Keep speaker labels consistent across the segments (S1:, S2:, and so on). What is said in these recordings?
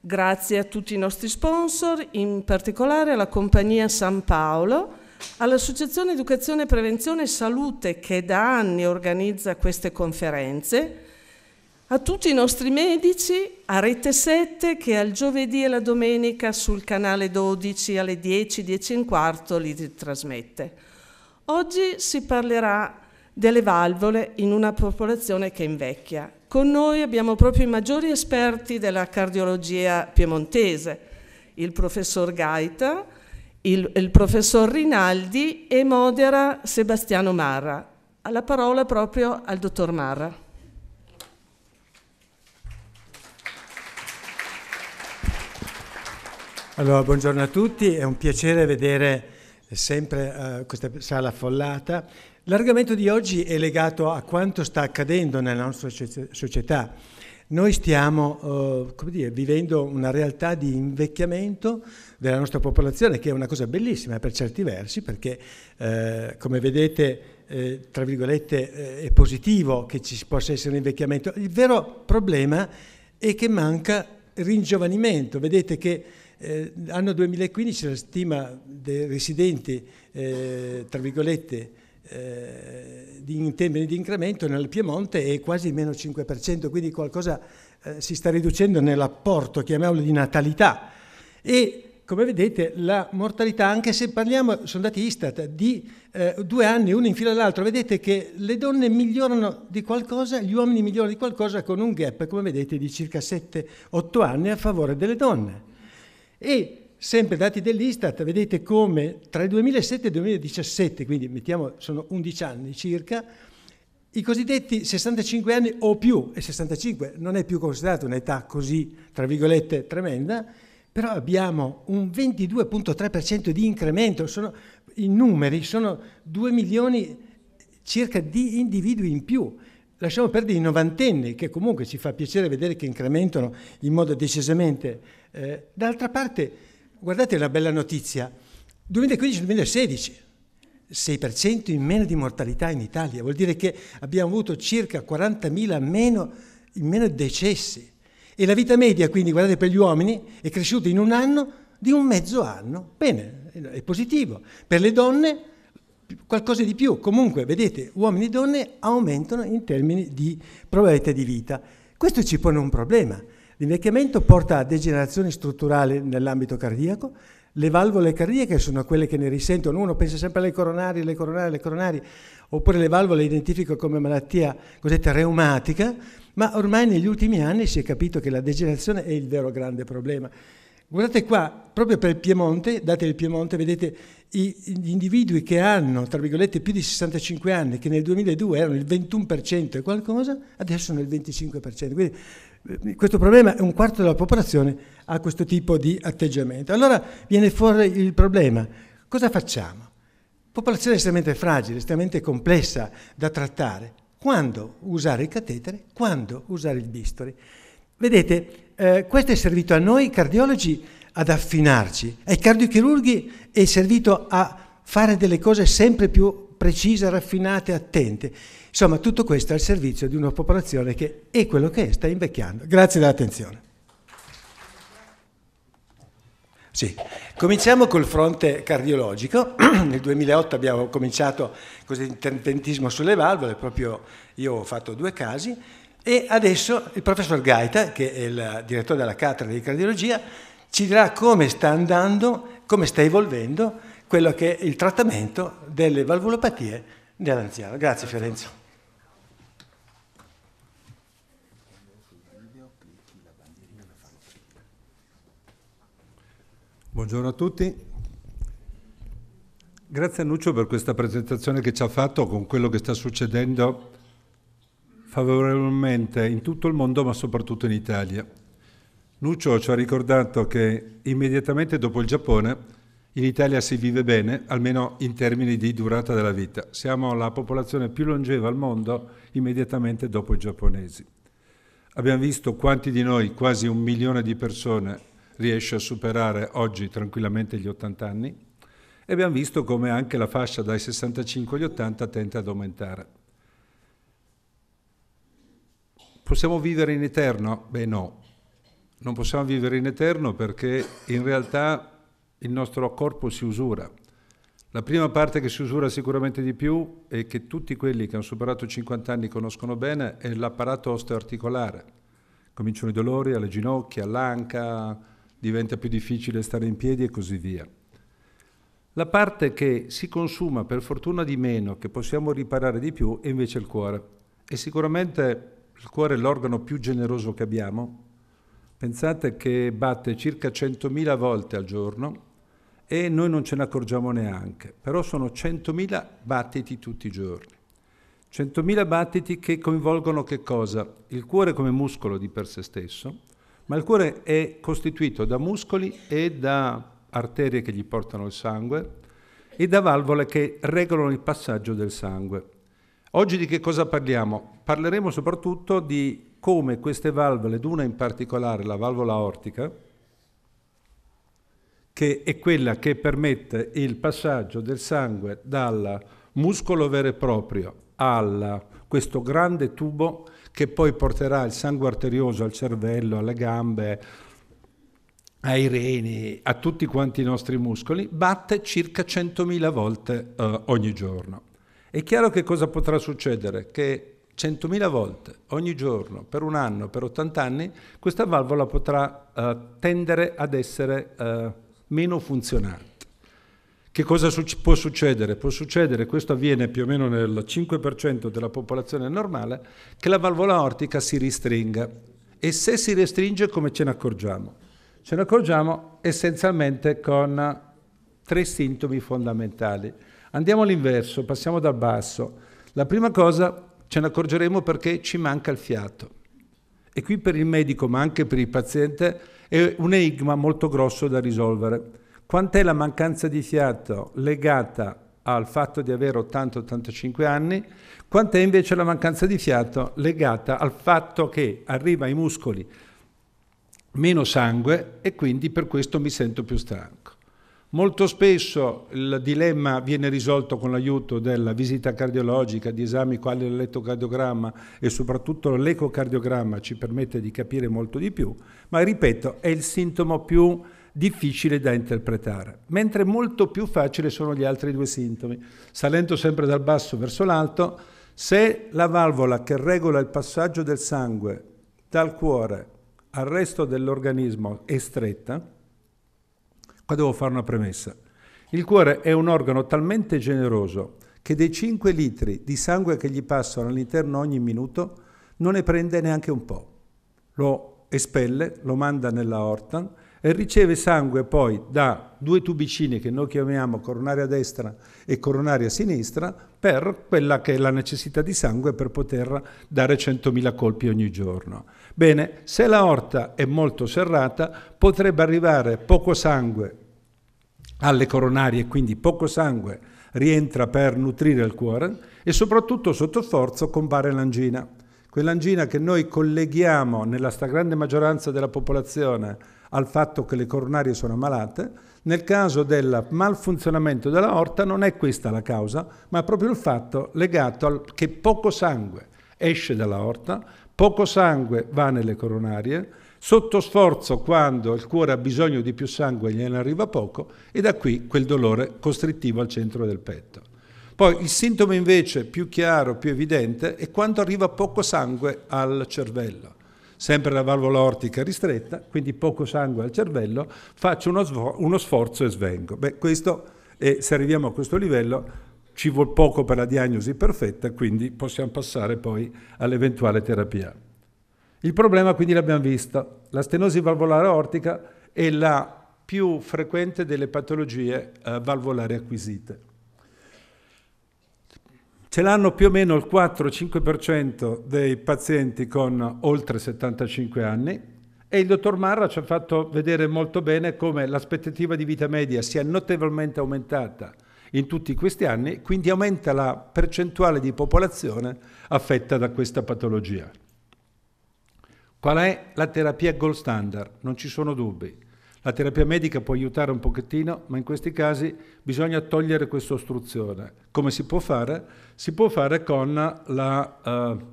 S1: Grazie a tutti i nostri sponsor, in particolare alla Compagnia San Paolo, all'Associazione Educazione, Prevenzione e Salute che da anni organizza queste conferenze, a tutti i nostri medici, a Rete 7 che al giovedì e la domenica sul canale 12 alle 10, 10 e un quarto li trasmette. Oggi si parlerà delle valvole in una popolazione che invecchia con noi abbiamo proprio i maggiori esperti della cardiologia piemontese, il professor Gaita, il, il professor Rinaldi e modera Sebastiano Marra. Alla parola proprio al dottor Marra.
S2: Allora, buongiorno a tutti, è un piacere vedere sempre uh, questa sala affollata L'argomento di oggi è legato a quanto sta accadendo nella nostra società. Noi stiamo eh, dire, vivendo una realtà di invecchiamento della nostra popolazione che è una cosa bellissima per certi versi perché eh, come vedete eh, tra virgolette eh, è positivo che ci possa essere un invecchiamento. Il vero problema è che manca ringiovanimento. Vedete che eh, anno 2015 la stima dei residenti eh, tra virgolette eh, in termini di incremento nel Piemonte è quasi meno 5%, quindi qualcosa eh, si sta riducendo nell'apporto, chiamiamolo di natalità. E come vedete la mortalità, anche se parliamo, sono dati Istat, di eh, due anni, uno in fila all'altro, vedete che le donne migliorano di qualcosa, gli uomini migliorano di qualcosa con un gap, come vedete, di circa 7-8 anni a favore delle donne. E Sempre dati dell'Istat, vedete come tra il 2007 e il 2017, quindi mettiamo sono 11 anni circa, i cosiddetti 65 anni o più, e 65 non è più considerato un'età così, tra virgolette, tremenda, però abbiamo un 22.3% di incremento, sono, i numeri sono 2 milioni circa di individui in più. Lasciamo perdere i novantenni, che comunque ci fa piacere vedere che incrementano in modo decisamente. Eh, d'altra parte, Guardate la bella notizia, 2015-2016, 6% in meno di mortalità in Italia, vuol dire che abbiamo avuto circa 40.000 meno, in meno decessi. E la vita media, quindi, guardate, per gli uomini è cresciuta in un anno di un mezzo anno. Bene, è positivo. Per le donne qualcosa di più. Comunque, vedete, uomini e donne aumentano in termini di probabilità di vita. Questo ci pone un problema, L'invecchiamento porta a degenerazioni strutturali nell'ambito cardiaco, le valvole cardiache sono quelle che ne risentono, uno pensa sempre alle coronarie, alle coronarie, alle coronarie, oppure le valvole le identifico come malattia cosiddetta reumatica, ma ormai negli ultimi anni si è capito che la degenerazione è il vero grande problema. Guardate qua, proprio per il Piemonte, date il Piemonte, vedete gli individui che hanno, tra virgolette, più di 65 anni, che nel 2002 erano il 21% e qualcosa, adesso sono il 25%. Quindi questo problema è un quarto della popolazione ha questo tipo di atteggiamento. Allora viene fuori il problema, cosa facciamo? Popolazione estremamente fragile, estremamente complessa da trattare. Quando usare il catetere? Quando usare il bisturi? Vedete, eh, questo è servito a noi cardiologi ad affinarci, ai cardiochirurghi è servito a fare delle cose sempre più precise, raffinate, attente. Insomma, tutto questo al servizio di una popolazione che è quello che è, sta invecchiando. Grazie dell'attenzione. Sì. Cominciamo col fronte cardiologico. Nel 2008 abbiamo cominciato con l'interventismo sulle valvole, proprio io ho fatto due casi, e adesso il professor Gaita, che è il direttore della cattedra di cardiologia, ci dirà come sta andando, come sta evolvendo quello che è il trattamento delle valvolopatie nell'anziano. Grazie Fiorenzo.
S3: Buongiorno a tutti. Grazie a Nuccio per questa presentazione che ci ha fatto con quello che sta succedendo favorevolmente in tutto il mondo ma soprattutto in Italia. Nuccio ci ha ricordato che immediatamente dopo il Giappone in Italia si vive bene, almeno in termini di durata della vita. Siamo la popolazione più longeva al mondo immediatamente dopo i giapponesi. Abbiamo visto quanti di noi, quasi un milione di persone, riesce a superare oggi tranquillamente gli 80 anni e abbiamo visto come anche la fascia dai 65 agli 80 tenta ad aumentare. Possiamo vivere in eterno? Beh no, non possiamo vivere in eterno perché in realtà il nostro corpo si usura. La prima parte che si usura sicuramente di più e che tutti quelli che hanno superato 50 anni conoscono bene è l'apparato osteoarticolare. Cominciano i dolori alle ginocchia, all'anca, diventa più difficile stare in piedi e così via. La parte che si consuma per fortuna di meno, che possiamo riparare di più, è invece il cuore. E sicuramente il cuore è l'organo più generoso che abbiamo. Pensate che batte circa 100.000 volte al giorno e noi non ce ne accorgiamo neanche, però sono 100.000 battiti tutti i giorni. 100.000 battiti che coinvolgono che cosa? Il cuore come muscolo di per sé stesso, ma il cuore è costituito da muscoli e da arterie che gli portano il sangue e da valvole che regolano il passaggio del sangue. Oggi di che cosa parliamo? Parleremo soprattutto di come queste valvole, ed una in particolare, la valvola ortica, che è quella che permette il passaggio del sangue dal muscolo vero e proprio a questo grande tubo che poi porterà il sangue arterioso al cervello, alle gambe, ai reni, a tutti quanti i nostri muscoli, batte circa 100.000 volte eh, ogni giorno. È chiaro che cosa potrà succedere? Che 100.000 volte ogni giorno, per un anno, per 80 anni, questa valvola potrà eh, tendere ad essere eh, meno funzionante. Che cosa su- può succedere? Può succedere, questo avviene più o meno nel 5% della popolazione normale, che la valvola aortica si ristringa. E se si restringe come ce ne accorgiamo? Ce ne accorgiamo essenzialmente con tre sintomi fondamentali. Andiamo all'inverso, passiamo dal basso. La prima cosa ce ne accorgeremo perché ci manca il fiato. E qui per il medico, ma anche per il paziente, è un enigma molto grosso da risolvere. Quant'è la mancanza di fiato legata al fatto di avere 80-85 anni? Quant'è invece la mancanza di fiato legata al fatto che arriva ai muscoli meno sangue e quindi per questo mi sento più stanco? Molto spesso il dilemma viene risolto con l'aiuto della visita cardiologica, di esami quali l'elettrocardiogramma e soprattutto l'ecocardiogramma ci permette di capire molto di più, ma ripeto, è il sintomo più difficile da interpretare, mentre molto più facile sono gli altri due sintomi. Salendo sempre dal basso verso l'alto, se la valvola che regola il passaggio del sangue dal cuore al resto dell'organismo è stretta, qua devo fare una premessa. Il cuore è un organo talmente generoso che dei 5 litri di sangue che gli passano all'interno ogni minuto non ne prende neanche un po'. Lo espelle, lo manda nella orta e riceve sangue poi da due tubicine che noi chiamiamo coronaria destra e coronaria sinistra per quella che è la necessità di sangue per poter dare 100.000 colpi ogni giorno. Bene, se la aorta è molto serrata potrebbe arrivare poco sangue alle coronarie, quindi poco sangue rientra per nutrire il cuore e soprattutto sotto sforzo compare l'angina. Quell'angina che noi colleghiamo nella stragrande maggioranza della popolazione al fatto che le coronarie sono ammalate, nel caso del malfunzionamento dell'aorta non è questa la causa, ma proprio il fatto legato al che poco sangue esce dall'aorta, poco sangue va nelle coronarie, sotto sforzo quando il cuore ha bisogno di più sangue gliene arriva poco e da qui quel dolore costrittivo al centro del petto. Poi il sintomo invece più chiaro, più evidente è quando arriva poco sangue al cervello sempre la valvola ortica ristretta, quindi poco sangue al cervello, faccio uno, uno sforzo e svengo. Beh, questo, eh, se arriviamo a questo livello, ci vuole poco per la diagnosi perfetta, quindi possiamo passare poi all'eventuale terapia. Il problema quindi l'abbiamo visto, la stenosi valvolare ortica è la più frequente delle patologie eh, valvolari acquisite ce l'hanno più o meno il 4-5% dei pazienti con oltre 75 anni e il dottor Marra ci ha fatto vedere molto bene come l'aspettativa di vita media sia notevolmente aumentata in tutti questi anni, quindi aumenta la percentuale di popolazione affetta da questa patologia. Qual è la terapia gold standard? Non ci sono dubbi. La terapia medica può aiutare un pochettino, ma in questi casi bisogna togliere questa ostruzione. Come si può fare? Si può fare la, uh,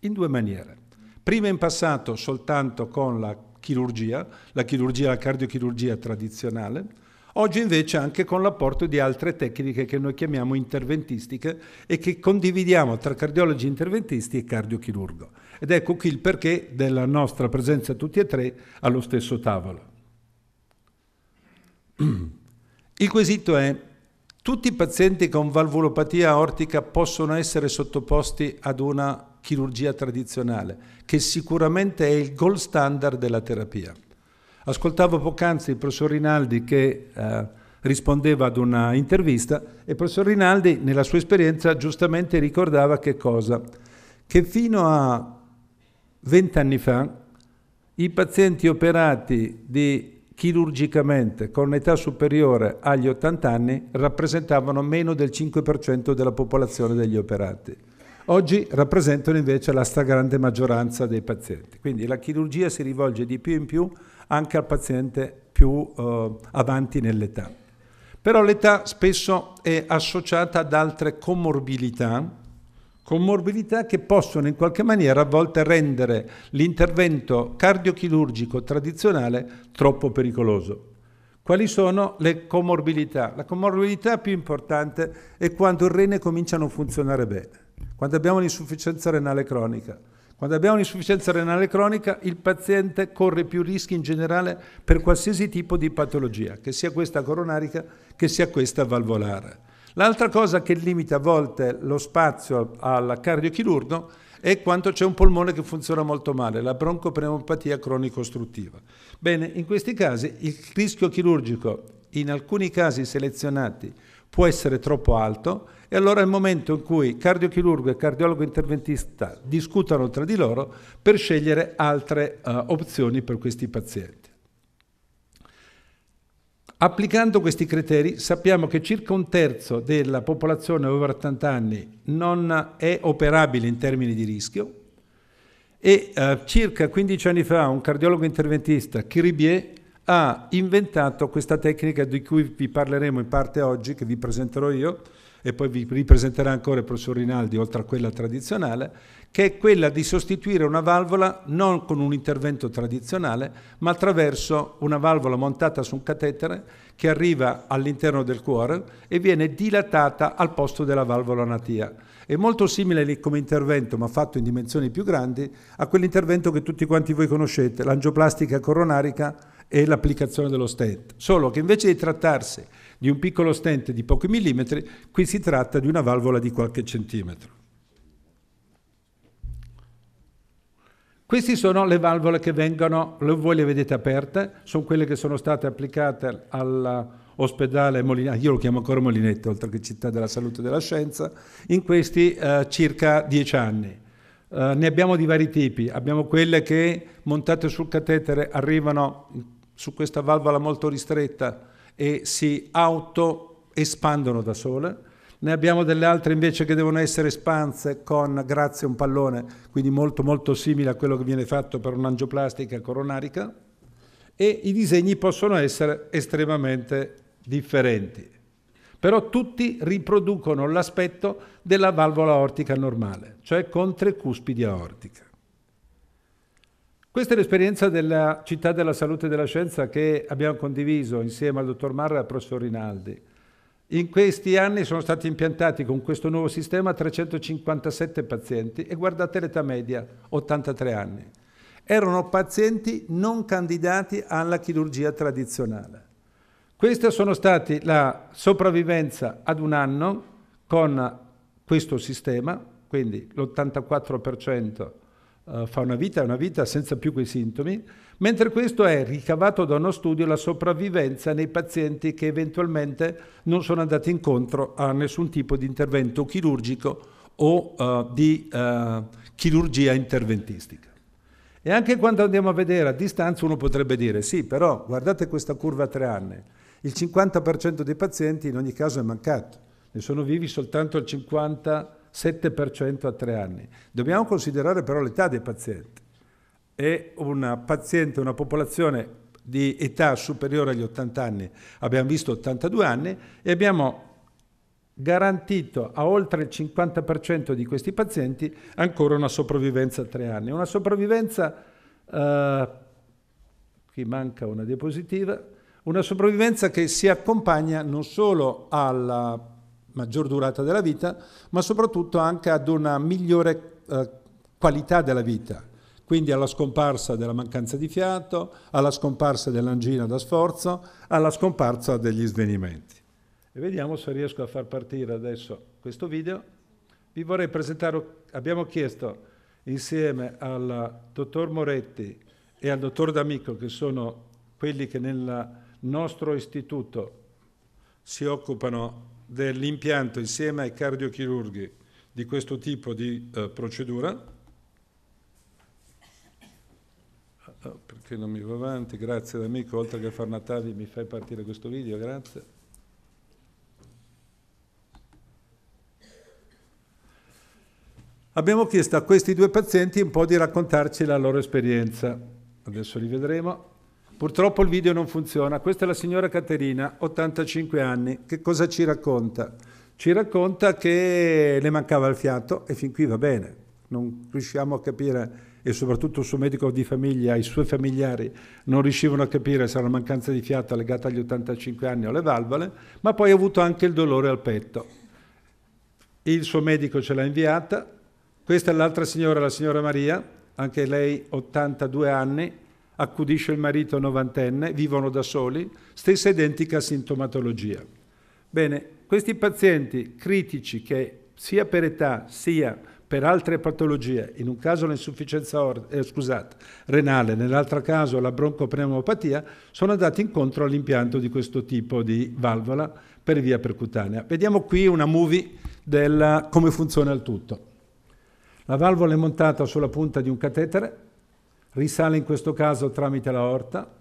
S3: in due maniere. Prima in passato soltanto con la chirurgia, la chirurgia, la cardiochirurgia tradizionale, oggi invece anche con l'apporto di altre tecniche che noi chiamiamo interventistiche e che condividiamo tra cardiologi interventisti e cardiochirurgo. Ed ecco qui il perché della nostra presenza tutti e tre allo stesso tavolo. Il quesito è, tutti i pazienti con valvulopatia aortica possono essere sottoposti ad una chirurgia tradizionale, che sicuramente è il gold standard della terapia. Ascoltavo poc'anzi il professor Rinaldi che eh, rispondeva ad una intervista e il professor Rinaldi nella sua esperienza giustamente ricordava che cosa? Che fino a 20 anni fa i pazienti operati di chirurgicamente con età superiore agli 80 anni rappresentavano meno del 5% della popolazione degli operati. Oggi rappresentano invece la stragrande maggioranza dei pazienti. Quindi la chirurgia si rivolge di più in più anche al paziente più eh, avanti nell'età. Però l'età spesso è associata ad altre comorbilità comorbidità che possono in qualche maniera a volte rendere l'intervento cardiochirurgico tradizionale troppo pericoloso. Quali sono le comorbidità? La comorbidità più importante è quando il rene comincia a non funzionare bene, quando abbiamo un'insufficienza renale cronica. Quando abbiamo un'insufficienza renale cronica il paziente corre più rischi in generale per qualsiasi tipo di patologia, che sia questa coronarica, che sia questa valvolare. L'altra cosa che limita a volte lo spazio al cardiochirurgo è quando c'è un polmone che funziona molto male, la broncopneumopatia cronico-ostruttiva. Bene, in questi casi il rischio chirurgico, in alcuni casi selezionati, può essere troppo alto e allora è il momento in cui cardiochirurgo e cardiologo interventista discutano tra di loro per scegliere altre uh, opzioni per questi pazienti. Applicando questi criteri sappiamo che circa un terzo della popolazione over 80 anni non è operabile in termini di rischio e eh, circa 15 anni fa un cardiologo interventista, Kiribier, ha inventato questa tecnica di cui vi parleremo in parte oggi, che vi presenterò io, e poi vi ripresenterà ancora il professor Rinaldi, oltre a quella tradizionale, che è quella di sostituire una valvola non con un intervento tradizionale, ma attraverso una valvola montata su un catetere che arriva all'interno del cuore e viene dilatata al posto della valvola natia. È molto simile come intervento, ma fatto in dimensioni più grandi, a quell'intervento che tutti quanti voi conoscete, l'angioplastica coronarica e l'applicazione dello stent. Solo che invece di trattarsi di un piccolo stent di pochi millimetri, qui si tratta di una valvola di qualche centimetro. Queste sono le valvole che vengono, voi le vedete aperte, sono quelle che sono state applicate all'ospedale Molinetto, io lo chiamo ancora Molinetto, oltre che città della salute e della scienza, in questi eh, circa dieci anni. Eh, ne abbiamo di vari tipi, abbiamo quelle che montate sul catetere arrivano su questa valvola molto ristretta e si auto espandono da sole. Ne abbiamo delle altre invece che devono essere espanse con grazie a un pallone, quindi molto molto simile a quello che viene fatto per un'angioplastica coronarica e i disegni possono essere estremamente differenti. Però tutti riproducono l'aspetto della valvola aortica normale, cioè con tre cuspidi aortiche. Questa è l'esperienza della Città della Salute e della Scienza che abbiamo condiviso insieme al dottor Marra e al professor Rinaldi. In questi anni sono stati impiantati con questo nuovo sistema 357 pazienti e guardate l'età media, 83 anni. Erano pazienti non candidati alla chirurgia tradizionale. Queste sono state la sopravvivenza ad un anno con questo sistema, quindi l'84% uh, fa una vita, una vita senza più quei sintomi, mentre questo è ricavato da uno studio la sopravvivenza nei pazienti che eventualmente non sono andati incontro a nessun tipo di intervento chirurgico o uh, di uh, chirurgia interventistica. E anche quando andiamo a vedere a distanza uno potrebbe dire sì, però guardate questa curva a tre anni, il 50% dei pazienti in ogni caso è mancato, ne sono vivi soltanto il 50% 7% a 3 anni. Dobbiamo considerare però l'età dei pazienti. È una paziente, una popolazione di età superiore agli 80 anni, abbiamo visto 82 anni e abbiamo garantito a oltre il 50% di questi pazienti ancora una sopravvivenza a 3 anni. Una sopravvivenza, eh, qui manca una diapositiva, una sopravvivenza che si accompagna non solo alla maggior durata della vita, ma soprattutto anche ad una migliore eh, qualità della vita, quindi alla scomparsa della mancanza di fiato, alla scomparsa dell'angina da sforzo, alla scomparsa degli svenimenti. E vediamo se riesco a far partire adesso questo video. Vi vorrei presentare, abbiamo chiesto insieme al dottor Moretti e al dottor D'Amico, che sono quelli che nel nostro istituto si occupano dell'impianto insieme ai cardiochirurghi di questo tipo di eh, procedura. Ah, oh, perché non mi va avanti? Grazie d'amico, oltre che a far Natali mi fai partire questo video, grazie. Abbiamo chiesto a questi due pazienti un po' di raccontarci la loro esperienza. Adesso li vedremo. Purtroppo il video non funziona. Questa è la signora Caterina, 85 anni. Che cosa ci racconta? Ci racconta che le mancava il fiato e fin qui va bene. Non riusciamo a capire, e soprattutto il suo medico di famiglia, i suoi familiari non riuscivano a capire se era una mancanza di fiato legata agli 85 anni o alle valvole, ma poi ha avuto anche il dolore al petto. Il suo medico ce l'ha inviata. Questa è l'altra signora, la signora Maria, anche lei 82 anni, accudisce il marito novantenne, vivono da soli, stessa identica sintomatologia. Bene, questi pazienti critici che sia per età sia per altre patologie, in un caso l'insufficienza or- eh, scusate, renale, nell'altro caso la broncopneumopatia, sono andati incontro all'impianto di questo tipo di valvola per via percutanea. Vediamo qui una movie del come funziona il tutto. La valvola è montata sulla punta di un catetere risale in questo caso tramite l'aorta.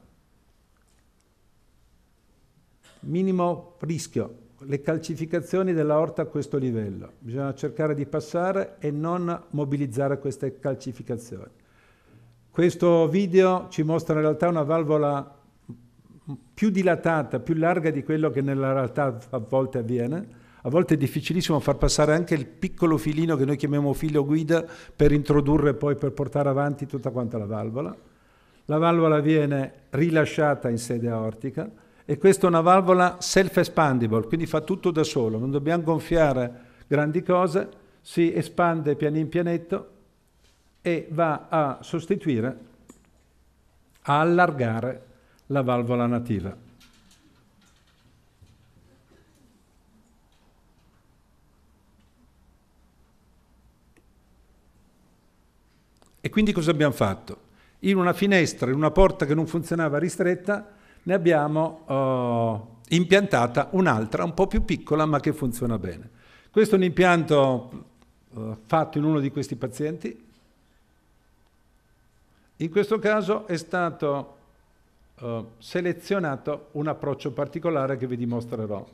S3: Minimo rischio, le calcificazioni dell'aorta a questo livello. Bisogna cercare di passare e non mobilizzare queste calcificazioni. Questo video ci mostra in realtà una valvola più dilatata, più larga di quello che nella realtà a volte avviene, a volte è difficilissimo far passare anche il piccolo filino che noi chiamiamo filo guida per introdurre poi, per portare avanti tutta quanta la valvola. La valvola viene rilasciata in sede aortica e questa è una valvola self-expandable, quindi fa tutto da solo, non dobbiamo gonfiare grandi cose, si espande pianin pianetto e va a sostituire, a allargare la valvola nativa. quindi cosa abbiamo fatto? In una finestra, in una porta che non funzionava ristretta, ne abbiamo uh, impiantata un'altra, un po' più piccola, ma che funziona bene. Questo è un impianto uh, fatto in uno di questi pazienti. In questo caso è stato uh, selezionato un approccio particolare che vi dimostrerò.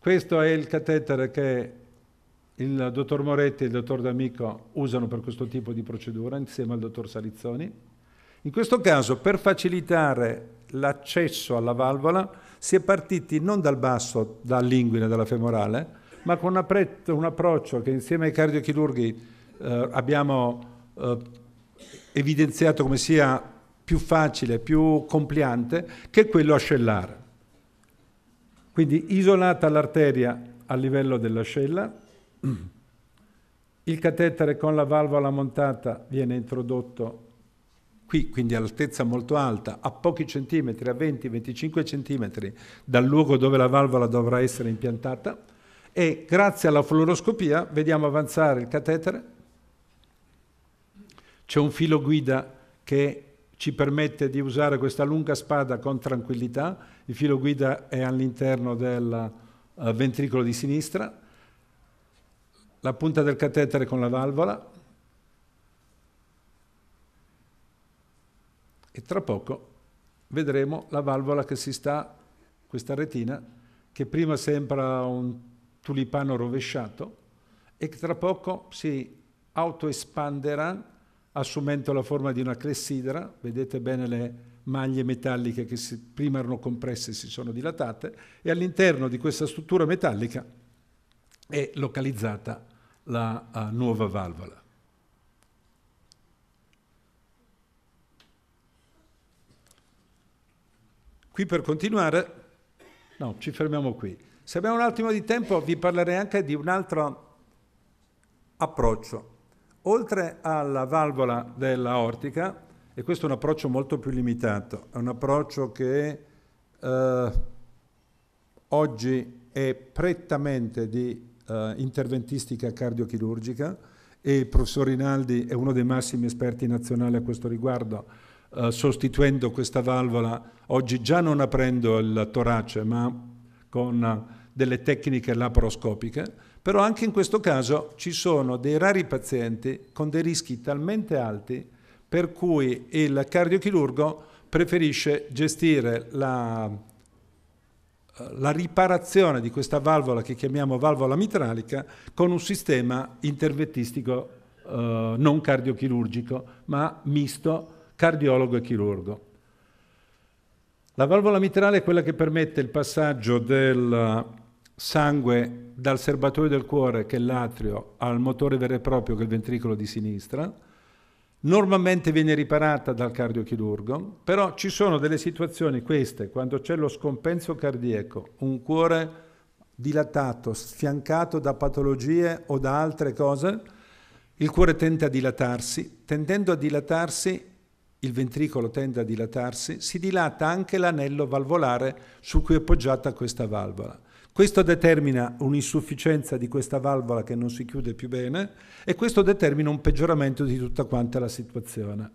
S3: Questo è il catetere che il dottor Moretti e il dottor D'Amico usano per questo tipo di procedura insieme al dottor Salizzoni. In questo caso, per facilitare l'accesso alla valvola, si è partiti non dal basso, dall'inguine, dalla femorale, ma con un approccio che insieme ai cardiochirurghi eh, abbiamo eh, evidenziato come sia più facile, più compliante, che è quello ascellare. Quindi isolata l'arteria a livello dell'ascella, il catetere con la valvola montata viene introdotto qui, quindi all'altezza molto alta, a pochi centimetri, a 20-25 centimetri dal luogo dove la valvola dovrà essere impiantata e grazie alla fluoroscopia vediamo avanzare il catetere. C'è un filo guida che ci permette di usare questa lunga spada con tranquillità. Il filo guida è all'interno del eh, ventricolo di sinistra la punta del catetere con la valvola e tra poco vedremo la valvola che si sta, questa retina, che prima sembra un tulipano rovesciato e che tra poco si autoespanderà assumendo la forma di una clessidra, vedete bene le maglie metalliche che prima erano compresse e si sono dilatate, e all'interno di questa struttura metallica è localizzata la uh, nuova valvola. Qui per continuare, no, ci fermiamo qui. Se abbiamo un attimo di tempo vi parlerei anche di un altro approccio. Oltre alla valvola dell'aortica, e questo è un approccio molto più limitato, è un approccio che eh, oggi è prettamente di eh, interventistica cardiochirurgica e il professor Rinaldi è uno dei massimi esperti nazionali a questo riguardo, eh, sostituendo questa valvola oggi già non aprendo il torace ma con delle tecniche laparoscopiche, però anche in questo caso ci sono dei rari pazienti con dei rischi talmente alti per cui il cardiochirurgo preferisce gestire la la riparazione di questa valvola che chiamiamo valvola mitralica con un sistema intervettistico eh, non cardiochirurgico, ma misto cardiologo e chirurgo. La valvola mitrale è quella che permette il passaggio del sangue dal serbatoio del cuore, che è l'atrio, al motore vero e proprio, che è il ventricolo di sinistra, normalmente viene riparata dal cardiochirurgo, però ci sono delle situazioni queste, quando c'è lo scompenso cardiaco, un cuore dilatato, sfiancato da patologie o da altre cose, il cuore tende a dilatarsi, tendendo a dilatarsi, il ventricolo tende a dilatarsi, si dilata anche l'anello valvolare su cui è poggiata questa valvola. Questo determina un'insufficienza di questa valvola che non si chiude più bene e questo determina un peggioramento di tutta quanta la situazione.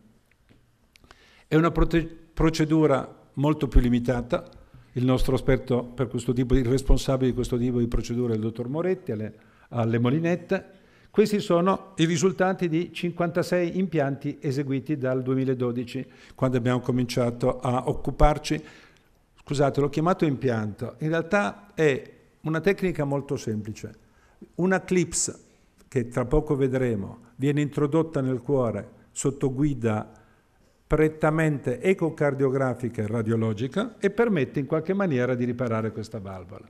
S3: È una procedura molto più limitata. Il nostro esperto per questo tipo di responsabile di questo tipo di procedura è il dottor Moretti alle, alle Molinette. Questi sono i risultati di 56 impianti eseguiti dal 2012, quando abbiamo cominciato a occuparci Scusate, l'ho chiamato impianto. In realtà è una tecnica molto semplice. Una clips, che tra poco vedremo, viene introdotta nel cuore sotto guida prettamente ecocardiografica e radiologica e permette in qualche maniera di riparare questa valvola.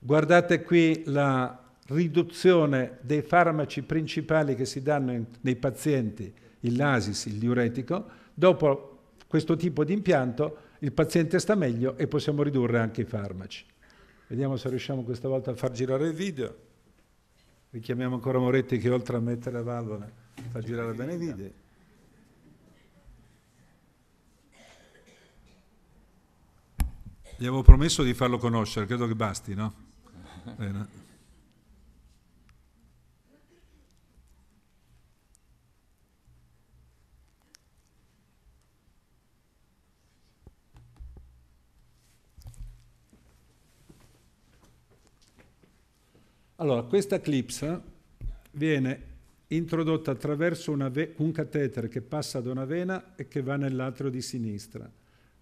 S3: Guardate qui la riduzione dei farmaci principali che si danno in, nei pazienti, il lasis, il diuretico, dopo questo tipo di impianto, il paziente sta meglio e possiamo ridurre anche i farmaci. Vediamo se riusciamo questa volta a far girare il video. Richiamiamo ancora Moretti che oltre a mettere la valvola fa girare bene i video. Gli avevo promesso di farlo conoscere, credo che basti, no? Bene. Allora, questa clipsa viene introdotta attraverso un catetere che passa da una vena e che va nell'altro di sinistra.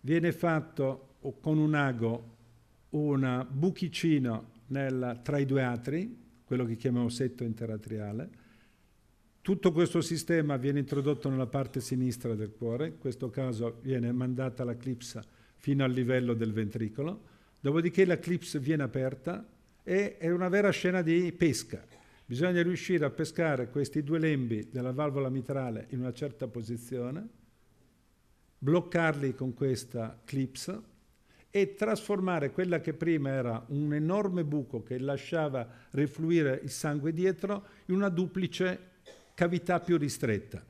S3: Viene fatto con un ago un buchicino nel, tra i due atri, quello che chiamiamo setto interatriale. Tutto questo sistema viene introdotto nella parte sinistra del cuore, in questo caso viene mandata la clipsa fino al livello del ventricolo, dopodiché la clips viene aperta e è una vera scena di pesca. Bisogna riuscire a pescare questi due lembi della valvola mitrale in una certa posizione, bloccarli con questa clips e trasformare quella che prima era un enorme buco che lasciava rifluire il sangue dietro in una duplice cavità più ristretta.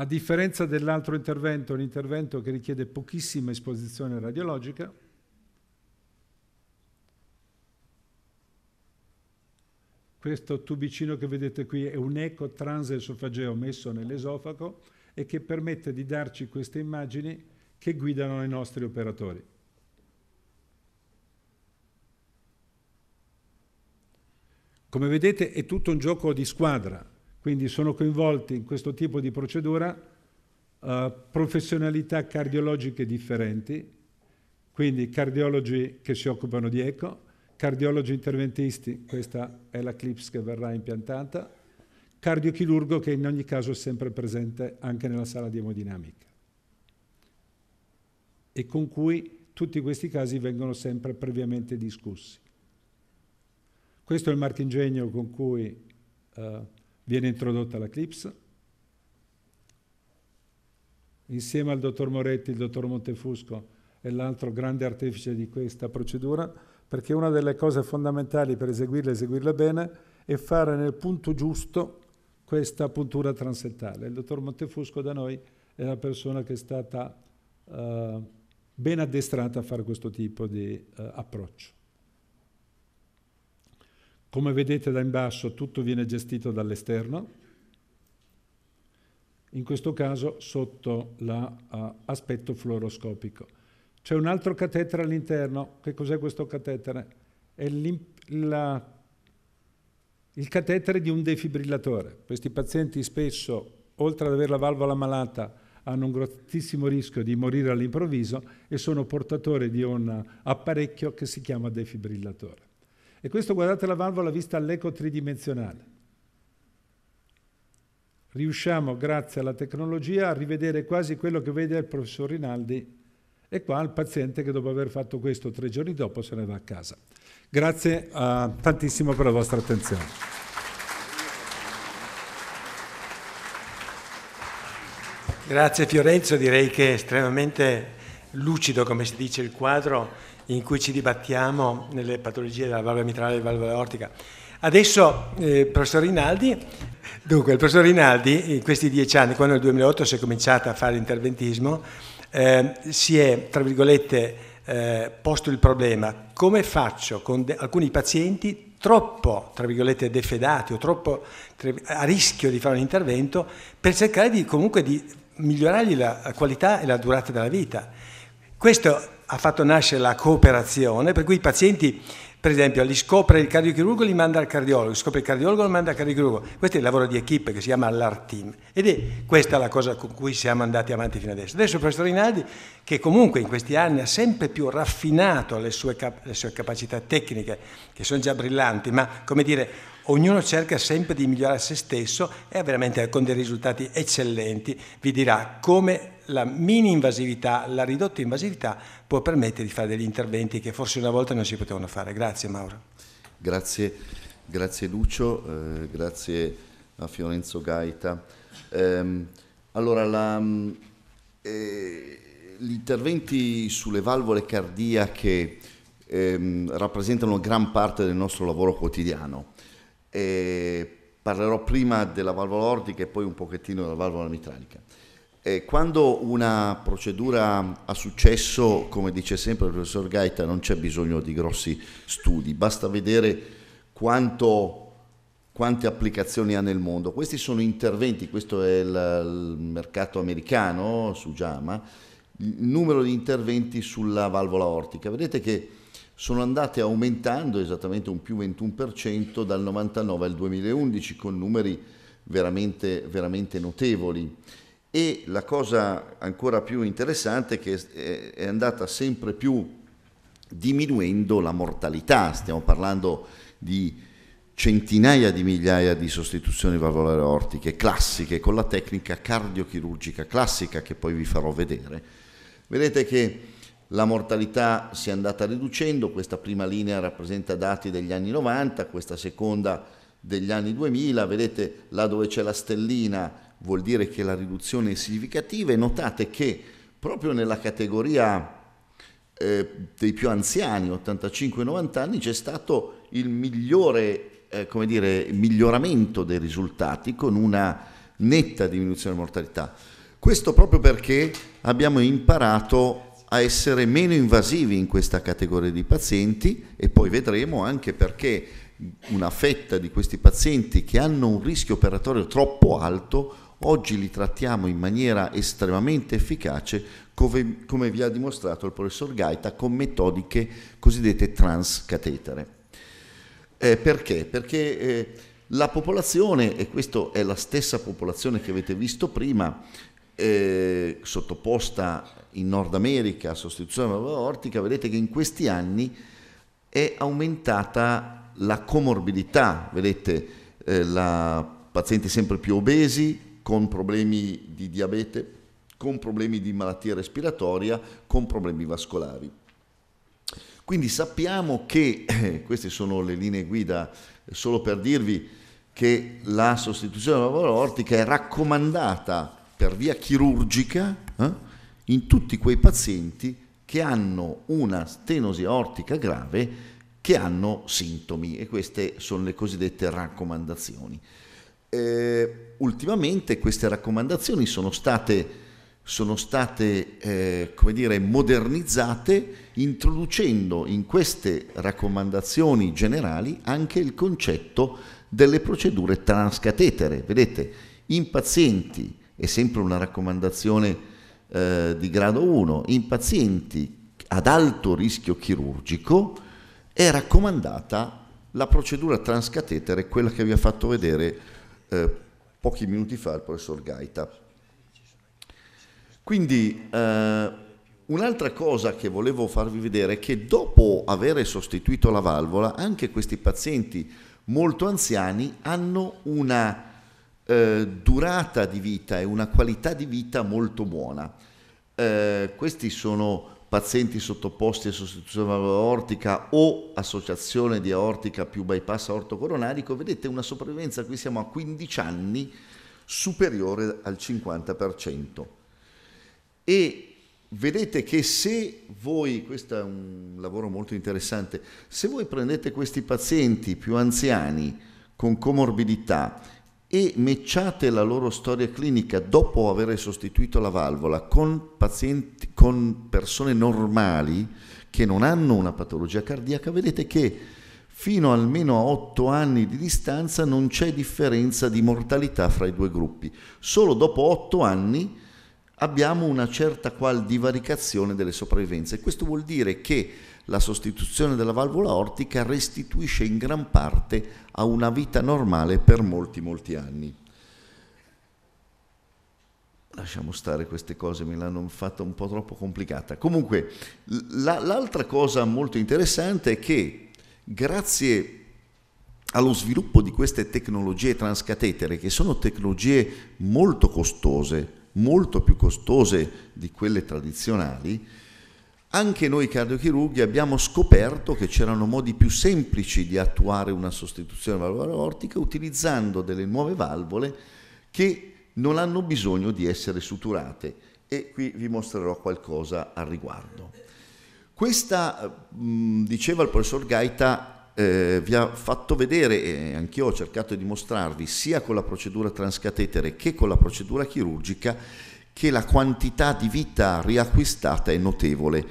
S3: A differenza dell'altro intervento, un intervento che richiede pochissima esposizione radiologica, questo tubicino che vedete qui è un eco transesofageo messo nell'esofago e che permette di darci queste immagini che guidano i nostri operatori. Come vedete è tutto un gioco di squadra, quindi sono coinvolti in questo tipo di procedura eh, professionalità cardiologiche differenti, quindi cardiologi che si occupano di eco, cardiologi interventisti, questa è la clips che verrà impiantata, cardiochirurgo che in ogni caso è sempre presente anche nella sala di emodinamica e con cui tutti questi casi vengono sempre previamente discussi. Questo è il marchingegno con cui eh, Viene introdotta la CLIPS. Insieme al dottor Moretti, il dottor Montefusco è l'altro grande artefice di questa procedura, perché una delle cose fondamentali per eseguirla e eseguirla bene è fare nel punto giusto questa puntura transettale. Il dottor Montefusco da noi è la persona che è stata eh, ben addestrata a fare questo tipo di eh, approccio. Come vedete da in basso tutto viene gestito dall'esterno, in questo caso sotto l'aspetto la, uh, fluoroscopico. C'è un altro catetere all'interno, che cos'è questo catetere? È la, il catetere di un defibrillatore. Questi pazienti spesso, oltre ad avere la valvola malata, hanno un grossissimo rischio di morire all'improvviso e sono portatori di un apparecchio che si chiama defibrillatore. E questo guardate la valvola vista all'eco tridimensionale. Riusciamo, grazie alla tecnologia, a rivedere quasi quello che vede il professor Rinaldi e qua il paziente che dopo aver fatto questo tre giorni dopo se ne va a casa. Grazie uh, tantissimo per la vostra attenzione.
S2: Grazie Fiorenzo, direi che è estremamente lucido, come si dice, il quadro in cui ci dibattiamo nelle patologie della valvola mitrale e della valvola aortica. Adesso, eh, professor Rinaldi, dunque, il professor Rinaldi in questi dieci anni, quando nel 2008 si è cominciato a fare interventismo, eh, si è, tra virgolette, eh, posto il problema come faccio con de- alcuni pazienti troppo, tra virgolette, defedati o troppo tra- a rischio di fare un intervento per cercare di, comunque di migliorargli la qualità e la durata della vita. Questo ha fatto nascere la cooperazione, per cui i pazienti, per esempio, li scopre il cardiochirurgo e li manda al cardiologo, scopre il cardiologo e li manda al cardiochirurgo. Questo è il lavoro di equip che si chiama l'art ed è questa la cosa con cui siamo andati avanti fino adesso. Adesso il professor Rinaldi, che comunque in questi anni ha sempre più raffinato le sue, cap le sue capacità tecniche, che sono già brillanti, ma come dire, ognuno cerca sempre di migliorare se stesso e veramente con dei risultati eccellenti vi dirà come la mini invasività, la ridotta invasività può permettere di fare degli interventi che forse una volta non si potevano fare. Grazie Mauro.
S4: Grazie, grazie Lucio, eh, grazie a Fiorenzo Gaita. Eh, allora, la, mm, eh, gli interventi sulle valvole cardiache ehm, rappresentano gran parte del nostro lavoro quotidiano. Eh, parlerò prima della valvola ortica e poi un pochettino della valvola mitralica eh, quando una procedura ha successo, come dice sempre il professor Gaita, non c'è bisogno di grossi studi, basta vedere quanto quante applicazioni ha nel mondo. Questi sono interventi, questo è il, il, mercato americano su JAMA, il numero di interventi sulla valvola ortica. Vedete che sono andate aumentando esattamente un più 21% dal 99 al 2011 con numeri veramente, veramente notevoli. E la cosa ancora più interessante è che è andata sempre più diminuendo la mortalità, stiamo parlando di centinaia di migliaia di sostituzioni valvolari ortiche classiche con la tecnica cardiochirurgica classica che poi vi farò vedere. Vedete che la mortalità si è andata riducendo, questa prima linea rappresenta dati degli anni 90, questa seconda degli anni 2000, vedete là dove c'è la stellina vuol dire che la riduzione è significativa e notate che proprio nella categoria eh, dei più anziani, 85-90 anni, c'è stato il migliore eh, come dire, miglioramento dei risultati con una netta diminuzione della mortalità. Questo proprio perché abbiamo imparato a essere meno invasivi in questa categoria di pazienti e poi vedremo anche perché una fetta di questi pazienti che hanno un rischio operatorio troppo alto Oggi li trattiamo in maniera estremamente efficace, come, come vi ha dimostrato il professor Gaita, con metodiche cosiddette transcatetere. Eh, perché? Perché eh, la popolazione, e questa è la stessa popolazione che avete visto prima, eh, sottoposta in Nord America a sostituzione della valva aortica, vedete che in questi anni è aumentata la comorbidità, vedete eh, la, pazienti sempre più obesi, con problemi di diabete, con problemi di malattia respiratoria, con problemi vascolari. Quindi sappiamo che, eh, queste sono le linee guida eh, solo per dirvi che la sostituzione della valvola ortica è raccomandata per via chirurgica eh, in tutti quei pazienti che hanno una stenosi aortica grave che hanno sintomi e queste sono le cosiddette raccomandazioni. Eh, ultimamente queste raccomandazioni sono state sono state eh, come dire, modernizzate introducendo in queste raccomandazioni generali anche il concetto delle procedure transcatetere. Vedete, in pazienti, è sempre una raccomandazione eh, di grado 1, in pazienti ad alto rischio chirurgico è raccomandata la procedura transcatetere, quella che vi ho fatto vedere eh, pochi minuti fa il professor Gaita. Quindi eh, un'altra cosa che volevo farvi vedere è che dopo aver sostituito la valvola, anche questi pazienti molto anziani hanno una eh, durata di vita e una qualità di vita molto buona. Eh, questi sono pazienti sottoposti a sostituzione aortica o associazione di aortica più bypass aortocoronarico, vedete una sopravvivenza, qui siamo a 15 anni, superiore al 50%. E vedete che se voi, questo è un lavoro molto interessante, se voi prendete questi pazienti più anziani con comorbidità e mecciate la loro storia clinica dopo aver sostituito la valvola con, pazienti, con persone normali che non hanno una patologia cardiaca, vedete che fino almeno a 8 anni di distanza non c'è differenza di mortalità fra i due gruppi. Solo dopo 8 anni abbiamo una certa qual divaricazione delle sopravvivenze. Questo vuol dire che la sostituzione della valvola ortica restituisce in gran parte a una vita normale per molti, molti anni. Lasciamo stare queste cose, me l'hanno fatta un po' troppo complicata. Comunque, l'altra cosa molto interessante è che grazie allo sviluppo di queste tecnologie transcatetere, che sono tecnologie molto costose, molto più costose di quelle tradizionali, anche noi cardiochirurghi abbiamo scoperto che c'erano modi più semplici di attuare una sostituzione valvolare aortica utilizzando delle nuove valvole che non hanno bisogno di essere suturate e qui vi mostrerò qualcosa al riguardo. Questa, diceva il professor Gaita, eh, vi ha fatto vedere, e anch'io ho cercato di mostrarvi, sia con la procedura transcatetere che con la procedura chirurgica, che la quantità di vita riacquistata è notevole,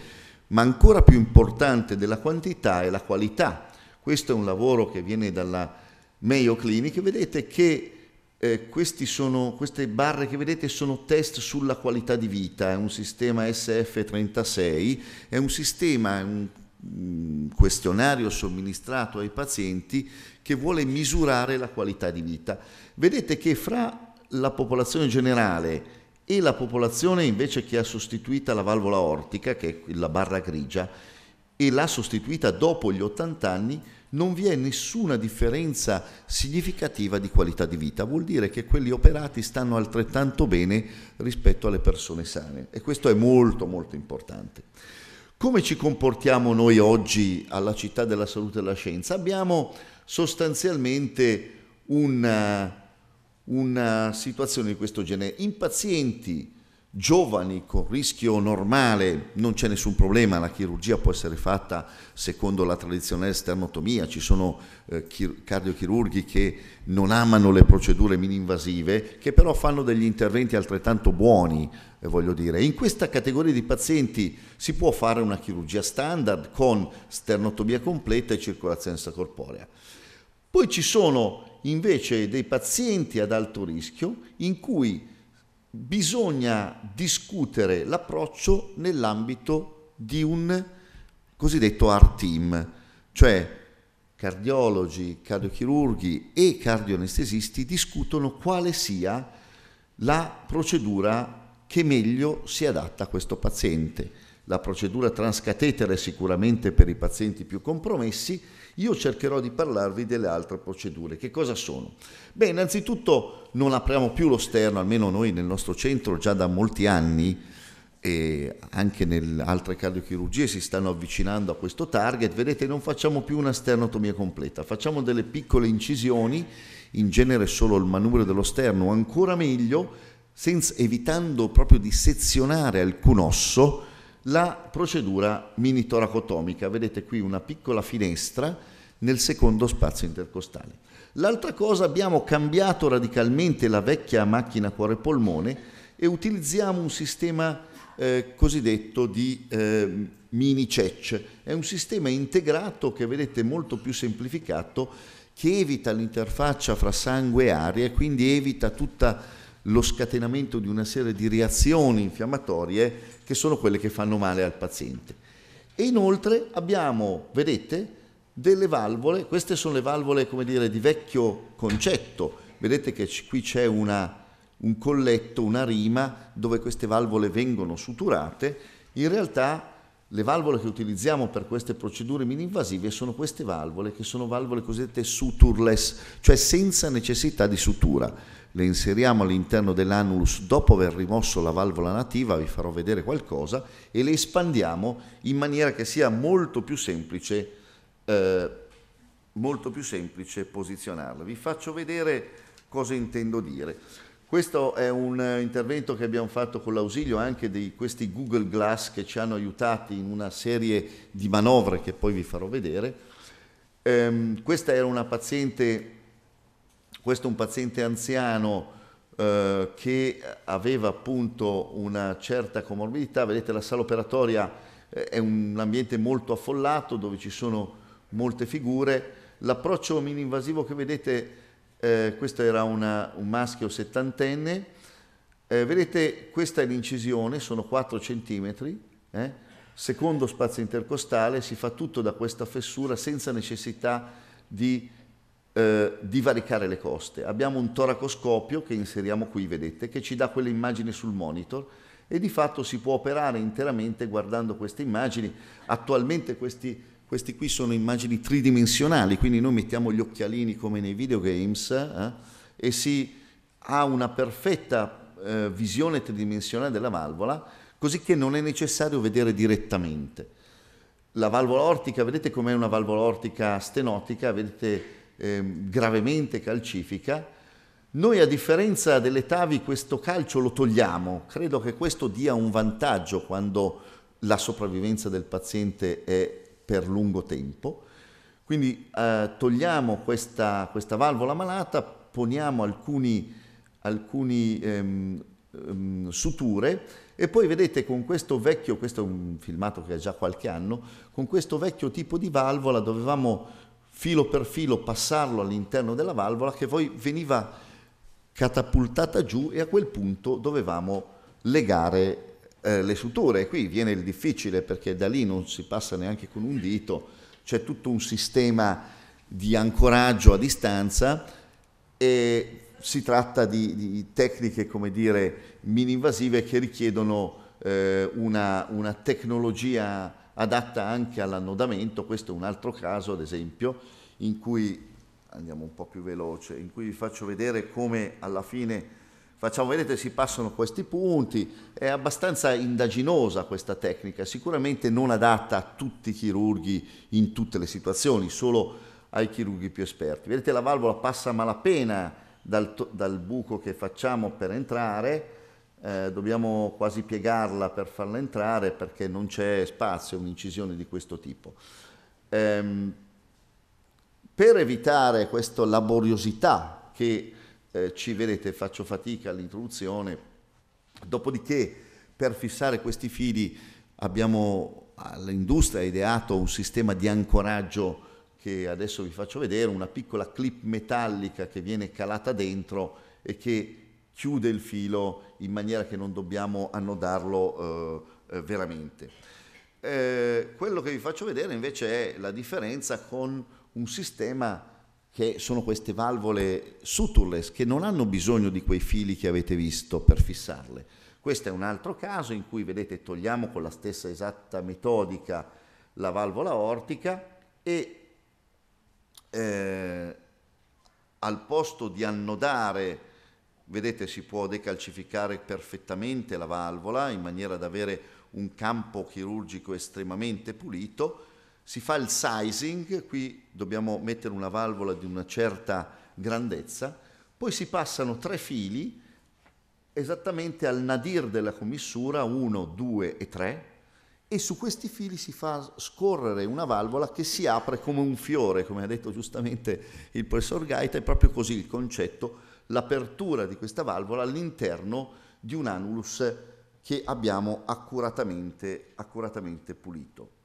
S4: ma ancora più importante della quantità è la qualità. Questo è un lavoro che viene dalla Mayo Clinic, vedete che eh, sono, queste barre che vedete sono test sulla qualità di vita, è un sistema SF36, è un sistema, un, un mm, questionario somministrato ai pazienti che vuole misurare la qualità di vita. Vedete che fra la popolazione generale e la popolazione invece che ha sostituita la valvola ortica, che è la barra grigia, e l'ha sostituita dopo gli 80 anni, non vi è nessuna differenza significativa di qualità di vita. Vuol dire che quelli operati stanno altrettanto bene rispetto alle persone sane e questo è molto molto importante. Come ci comportiamo noi oggi alla città della salute e della scienza? Abbiamo sostanzialmente una eh, una situazione di questo genere. In pazienti giovani con rischio normale non c'è nessun problema, la chirurgia può essere fatta secondo la tradizionale sternotomia, ci sono eh, cardiochirurghi che non amano le procedure mini-invasive, che però fanno degli interventi altrettanto buoni, eh, voglio dire. In questa categoria di pazienti si può fare una chirurgia standard con sternotomia completa e circolazione extracorporea. Poi ci sono invece dei pazienti ad alto rischio in cui bisogna discutere l'approccio nell'ambito di un cosiddetto art team, cioè cardiologi, cardiochirurghi e cardioanestesisti discutono quale sia la procedura che meglio si adatta a questo paziente. La procedura transcatetere è sicuramente per i pazienti più compromessi, io cercherò di parlarvi delle altre procedure. Che cosa sono? Beh, innanzitutto non apriamo più lo sterno, almeno noi nel nostro centro già da molti anni e anche nelle altre cardiochirurgie si stanno avvicinando a questo target. Vedete, non facciamo più una sternotomia completa, facciamo delle piccole incisioni, in genere solo il manubrio dello sterno, ancora meglio, senza, evitando proprio di sezionare alcun osso la procedura mini toracotomica. Vedete qui una piccola finestra nel secondo spazio intercostale. L'altra cosa, abbiamo cambiato radicalmente la vecchia macchina cuore-polmone e utilizziamo un sistema eh, cosiddetto di eh, mini CEC. È un sistema integrato che vedete molto più semplificato che evita l'interfaccia fra sangue e aria e quindi evita tutto lo scatenamento di una serie di reazioni infiammatorie che sono quelle che fanno male al paziente. E inoltre abbiamo, vedete, delle valvole, queste sono le valvole come dire di vecchio concetto, vedete che qui c'è una, un colletto, una rima dove queste valvole vengono suturate, in realtà le valvole che utilizziamo per queste procedure mini-invasive sono queste valvole, che sono valvole cosiddette sutureless, cioè senza necessità di sutura. Le inseriamo all'interno dell'anulus dopo aver rimosso la valvola nativa, vi farò vedere qualcosa, e le espandiamo in maniera che sia molto più semplice eh, molto più semplice posizionarla. Vi faccio vedere cosa intendo dire. Questo è un eh, intervento che abbiamo fatto con l'ausilio anche di questi Google Glass che ci hanno aiutati in una serie di manovre che poi vi farò vedere. Ehm, questa era una paziente, questo è un paziente anziano eh, che aveva appunto una certa comorbidità, vedete la sala operatoria eh, è un ambiente molto affollato dove ci sono molte figure. L'approccio mini invasivo che vedete, eh, questo era una, un maschio settantenne, eh, vedete questa è l'incisione, sono 4 cm, eh? secondo spazio intercostale, si fa tutto da questa fessura senza necessità di eh, divaricare le coste. Abbiamo un toracoscopio che inseriamo qui, vedete, che ci dà quelle immagini sul monitor e di fatto si può operare interamente guardando queste immagini. Attualmente questi queste qui sono immagini tridimensionali, quindi noi mettiamo gli occhialini come nei videogames eh, e si ha una perfetta eh, visione tridimensionale della valvola, così che non è necessario vedere direttamente. La valvola ortica, vedete com'è una valvola ortica stenotica, vedete eh, gravemente calcifica. Noi a differenza delle tavi questo calcio lo togliamo, credo che questo dia un vantaggio quando la sopravvivenza del paziente è per lungo tempo. Quindi eh, togliamo questa, questa, valvola malata, poniamo alcune alcuni ehm, ehm, suture e poi vedete con questo vecchio, questo è un filmato che ha già qualche anno, con questo vecchio tipo di valvola dovevamo filo per filo passarlo all'interno della valvola che poi veniva catapultata giù e a quel punto dovevamo legare eh, le suture. E qui viene il difficile perché da lì non si passa neanche con un dito, c'è tutto un sistema di ancoraggio a distanza e si tratta di, di tecniche, come dire, mini-invasive che richiedono eh, una, una tecnologia adatta anche all'annodamento, questo è un altro caso ad esempio in cui, andiamo un po' più veloce, in cui vi faccio vedere come alla fine facciamo, vedete si passano questi punti, è abbastanza indaginosa questa tecnica, sicuramente non adatta a tutti i chirurghi in tutte le situazioni, solo ai chirurghi più esperti. Vedete la valvola passa malapena dal, dal buco che facciamo per entrare, eh, dobbiamo quasi piegarla per farla entrare perché non c'è spazio, un'incisione di questo tipo. Ehm, per evitare questa laboriosità che eh, ci vedete faccio fatica all'introduzione, dopodiché per fissare questi fili abbiamo all'industria ideato un sistema di ancoraggio che adesso vi faccio vedere, una piccola clip metallica che viene calata dentro e che chiude il filo in maniera che non dobbiamo annodarlo eh, eh veramente. Eh, quello che vi faccio vedere invece è la differenza con un sistema che sono queste valvole suturless che non hanno bisogno di quei fili che avete visto per fissarle. Questo è un altro caso in cui, vedete, togliamo con la stessa esatta metodica la valvola ortica e eh, al posto di annodare, vedete, si può decalcificare perfettamente la valvola in maniera da avere un campo chirurgico estremamente pulito si fa il sizing, qui dobbiamo mettere una valvola di una certa grandezza, poi si passano tre fili esattamente al nadir della commissura 1, 2 e 3 e su questi fili si fa scorrere una valvola che si apre come un fiore, come ha detto giustamente il professor Gaita, è proprio così il concetto, l'apertura di questa valvola all'interno di un annulus che abbiamo accuratamente, accuratamente pulito.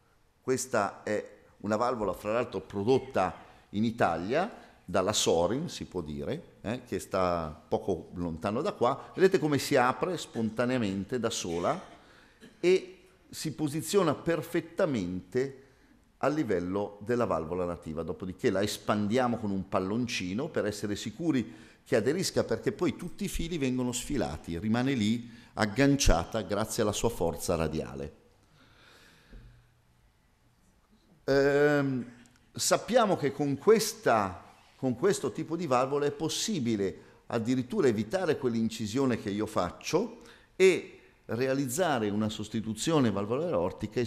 S4: Questa è una valvola, fra l'altro, prodotta in Italia dalla Sorin, si può dire, eh, che sta poco lontano da qua. Vedete come si apre spontaneamente da sola e si posiziona perfettamente a livello della valvola nativa, dopodiché la espandiamo con un palloncino per essere sicuri che aderisca perché poi tutti i fili vengono sfilati, rimane lì agganciata grazie alla sua forza radiale ehm, sappiamo che con, questa, con questo tipo di valvola è possibile addirittura evitare quell'incisione che io faccio e realizzare una sostituzione valvolare ortica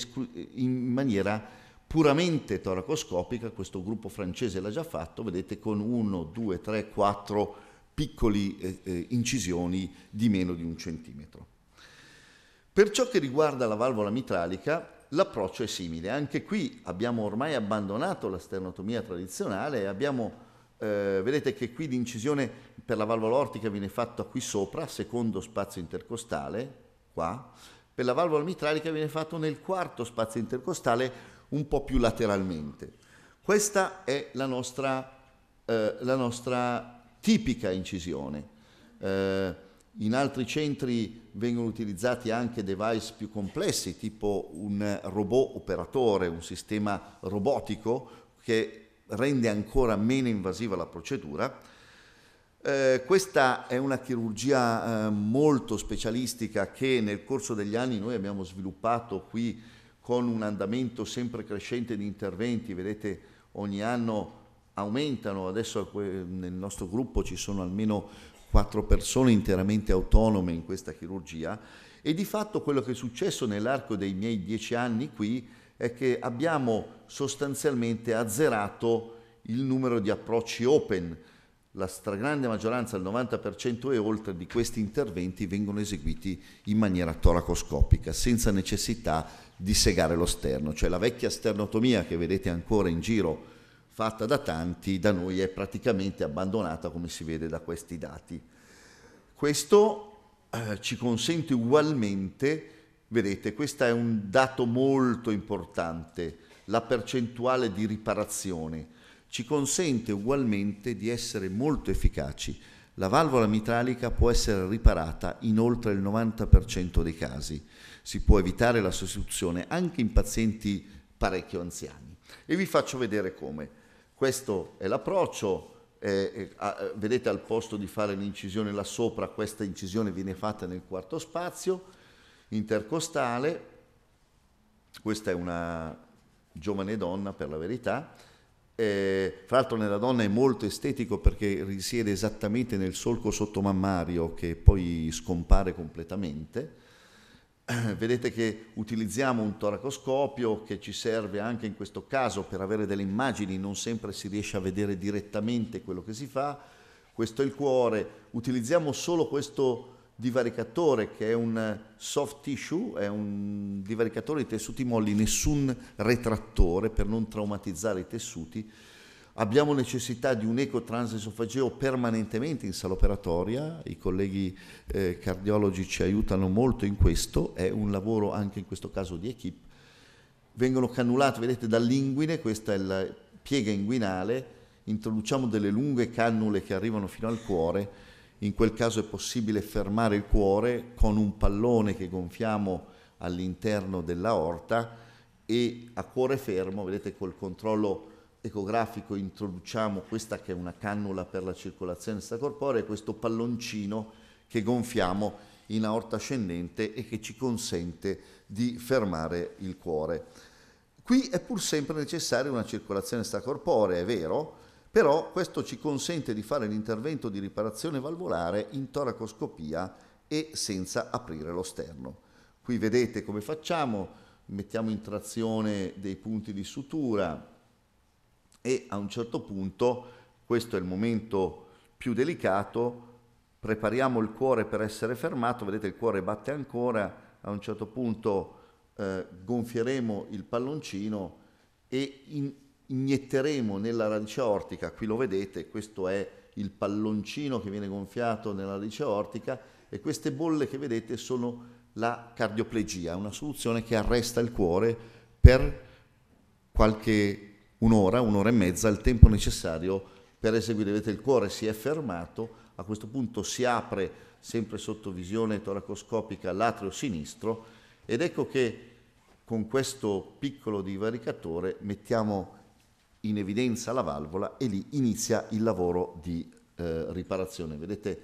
S4: in maniera puramente toracoscopica, questo gruppo francese l'ha già fatto, vedete con 1, 2, 3, 4 piccoli eh, eh, incisioni di meno di un centimetro. Per ciò che riguarda la valvola mitralica, l'approccio è simile. Anche qui abbiamo ormai abbandonato la sternotomia tradizionale e abbiamo, eh, vedete che qui l'incisione per la valvola ortica viene fatta qui sopra, secondo spazio intercostale, qua, per la valvola mitralica viene fatto nel quarto spazio intercostale, un po' più lateralmente. Questa è la nostra, eh, la nostra tipica incisione. Eh, in altri centri vengono utilizzati anche device più complessi, tipo un robot operatore, un sistema robotico che rende ancora meno invasiva la procedura. Eh, questa è una chirurgia eh, molto specialistica che nel corso degli anni noi abbiamo sviluppato qui con un andamento sempre crescente di interventi, vedete ogni anno aumentano, adesso nel nostro gruppo ci sono almeno quattro persone interamente autonome in questa chirurgia e di fatto quello che è successo nell'arco dei miei dieci anni qui è che abbiamo sostanzialmente azzerato il numero di approcci open. La stragrande maggioranza, il 90% e oltre, di questi interventi vengono eseguiti in maniera toracoscopica, senza necessità di segare lo sterno. Cioè la vecchia sternotomia che vedete ancora in giro fatta da tanti, da noi è praticamente abbandonata come si vede da questi dati. Questo eh, ci consente ugualmente, vedete, questo è un dato molto importante, la percentuale di riparazione, ci consente ugualmente di essere molto efficaci. La valvola mitralica può essere riparata in oltre il 90% dei casi. Si può evitare la sostituzione anche in pazienti parecchio anziani. E vi faccio vedere come. Questo è l'approccio. Eh, eh, eh, vedete al posto di fare l'incisione là sopra, questa incisione viene fatta nel quarto spazio intercostale. Questa è una giovane donna per la verità. Eh, fra l'altro nella donna è molto estetico perché risiede esattamente nel solco sottomammario che poi scompare completamente vedete che utilizziamo un toracoscopio che ci serve anche in questo caso per avere delle immagini, non sempre si riesce a vedere direttamente quello che si fa, questo è il cuore, utilizziamo solo questo divaricatore che è un soft tissue, è un divaricatore di tessuti molli, nessun retrattore per non traumatizzare i tessuti Abbiamo necessità di un eco transesofageo permanentemente in sala operatoria, i colleghi eh, cardiologi ci aiutano molto in questo, è un lavoro anche in questo caso di equip. Vengono cannulate, vedete, dall'inguine, questa è la piega inguinale, introduciamo delle lunghe cannule che arrivano fino al cuore, in quel caso è possibile fermare il cuore con un pallone che gonfiamo all'interno dell'aorta e a cuore fermo, vedete col controllo ecografico introduciamo questa che è una cannula per la circolazione extracorporea e questo palloncino che gonfiamo in aorta ascendente e che ci consente di fermare il cuore. Qui è pur sempre necessaria una circolazione extracorporea, è vero, però questo ci consente di fare l'intervento di riparazione valvolare in toracoscopia e senza aprire lo sterno. Qui vedete come facciamo, mettiamo in trazione dei punti di sutura, e a un certo punto, questo è il momento più delicato, prepariamo il cuore per essere fermato, vedete il cuore batte ancora, a un certo punto eh, gonfieremo il palloncino e in, inietteremo nella radice ortica, qui lo vedete, questo è il palloncino che viene gonfiato nella radice ortica e queste bolle che vedete sono la cardioplegia, una soluzione che arresta il cuore per qualche un'ora, un'ora e mezza, il tempo necessario per eseguire. Vedete, il cuore si è fermato, a questo punto si apre sempre sotto visione toracoscopica l'atrio sinistro ed ecco che con questo piccolo divaricatore mettiamo in evidenza la valvola e lì inizia il lavoro di eh, riparazione. Vedete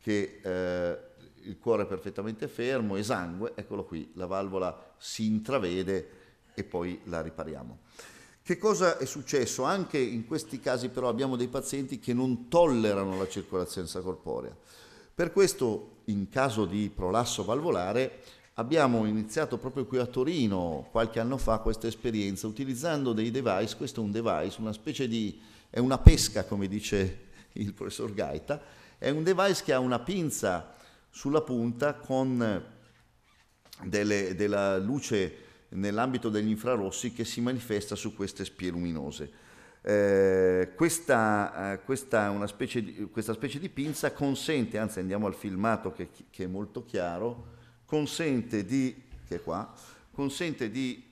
S4: che eh, il cuore è perfettamente fermo, esangue, eccolo qui, la valvola si intravede e poi la ripariamo. Che cosa è successo? Anche in questi casi però abbiamo dei pazienti che non tollerano la circolazione corporea. Per questo in caso di prolasso valvolare abbiamo iniziato proprio qui a Torino qualche anno fa questa esperienza utilizzando dei device, questo è un device, una specie di, è una pesca come dice il professor Gaita, è un device che ha una pinza sulla punta con delle, della luce nell'ambito degli infrarossi che si manifesta su queste spie luminose. Eh, questa, eh, questa, specie di, questa, specie di, pinza consente, anzi andiamo al filmato che, che è molto chiaro, consente di, qua, consente di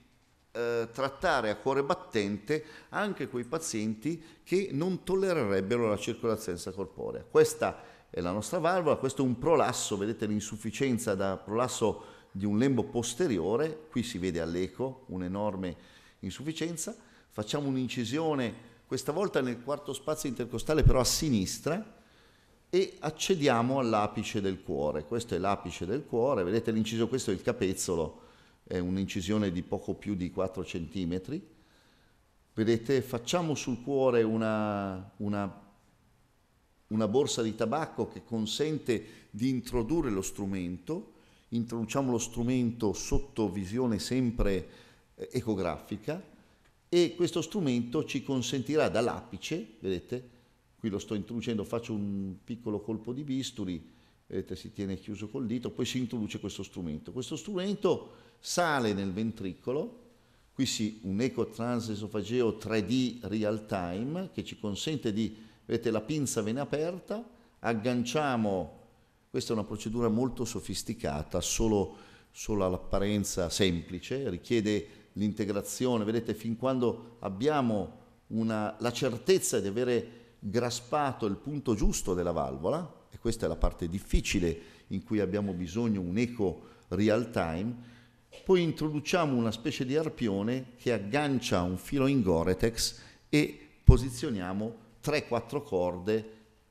S4: eh, trattare a cuore battente anche quei pazienti che non tollererebbero la circolazione corporea. Questa è la nostra valvola, questo è un prolasso, vedete l'insufficienza da prolasso di un lembo posteriore, qui si vede all'eco un'enorme insufficienza, facciamo un'incisione questa volta nel quarto spazio intercostale però a sinistra e accediamo all'apice del cuore, questo è l'apice del cuore, vedete l'inciso, questo è il capezzolo, è un'incisione di poco più di 4 cm, vedete facciamo sul cuore una, una una borsa di tabacco che consente di introdurre lo strumento introduciamo lo strumento sotto visione sempre eh, ecografica e questo strumento ci consentirà dall'apice, vedete, qui lo sto introducendo, faccio un piccolo colpo di bisturi, vedete si tiene chiuso col dito, poi si introduce questo strumento. Questo strumento sale nel ventricolo, qui si, un eco transesofageo 3D real time che ci consente di, vedete la pinza viene aperta, agganciamo questa è una procedura molto sofisticata, solo, solo all'apparenza semplice, richiede l'integrazione. Vedete, fin quando abbiamo una, la certezza di avere graspato il punto giusto della valvola, e questa è la parte difficile in cui abbiamo bisogno un eco real time, poi introduciamo una specie di arpione che aggancia un filo in Goretex e posizioniamo 3-4 corde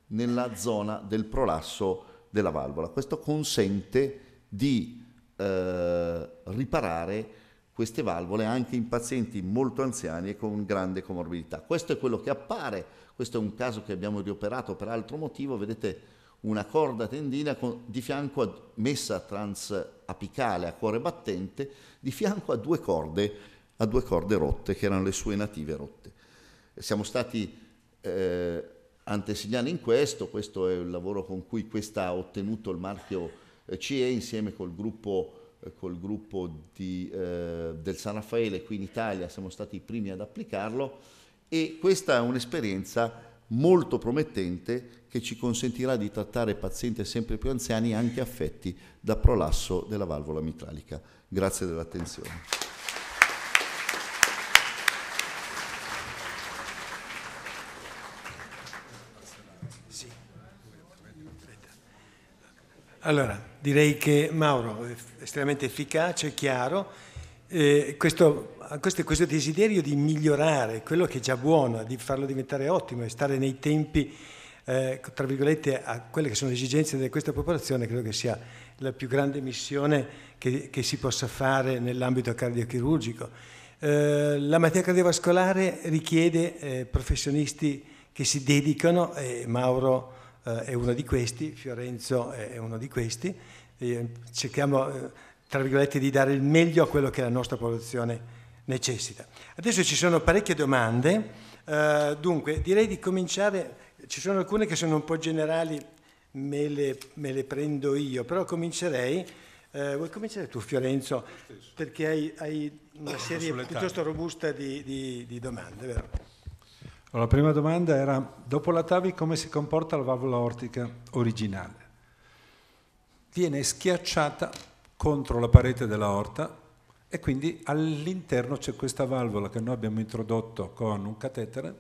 S4: nella zona del prolasso della valvola. Questo consente di eh, riparare queste valvole anche in pazienti molto anziani e con grande comorbidità. Questo è quello che appare, questo è un caso che abbiamo rioperato per altro motivo, vedete una corda tendina con, di fianco a, messa transapicale a cuore battente di fianco a due corde, a due corde rotte che erano le sue native rotte. Siamo stati eh, antesignani in questo, questo è il lavoro con cui questa ha ottenuto il marchio eh, CE insieme col gruppo, eh, col gruppo di, eh, del San Raffaele qui in Italia, siamo stati i primi ad applicarlo e questa è un'esperienza molto promettente che ci consentirà di trattare pazienti sempre più anziani anche affetti da prolasso della valvola mitralica. Grazie dell'attenzione.
S2: Allora, direi che Mauro è estremamente efficace, chiaro. Eh, questo, questo, questo, desiderio di migliorare quello che è già buono, di farlo diventare ottimo e stare nei tempi, eh, tra virgolette, a quelle che sono le esigenze di questa popolazione, credo che sia la più grande missione che, che si possa fare nell'ambito cardiochirurgico. Eh, la malattia cardiovascolare richiede eh, professionisti che si dedicano e Mauro eh, è uno di questi, Fiorenzo è uno di questi, eh, cerchiamo eh, tra virgolette di dare il meglio a quello che la nostra produzione necessita. Adesso ci sono parecchie domande, eh, dunque direi di cominciare, ci sono alcune che sono un po' generali, me le, me le prendo io, però comincerei eh, vuoi cominciare tu Fiorenzo? Perché hai, hai una serie piuttosto robusta di, di, di domande, vero?
S3: Allora, la prima domanda era, dopo la TAVI come si comporta la valvola ortica originale? Viene schiacciata contro la parete della orta e quindi all'interno c'è questa valvola che noi abbiamo introdotto con un catetere,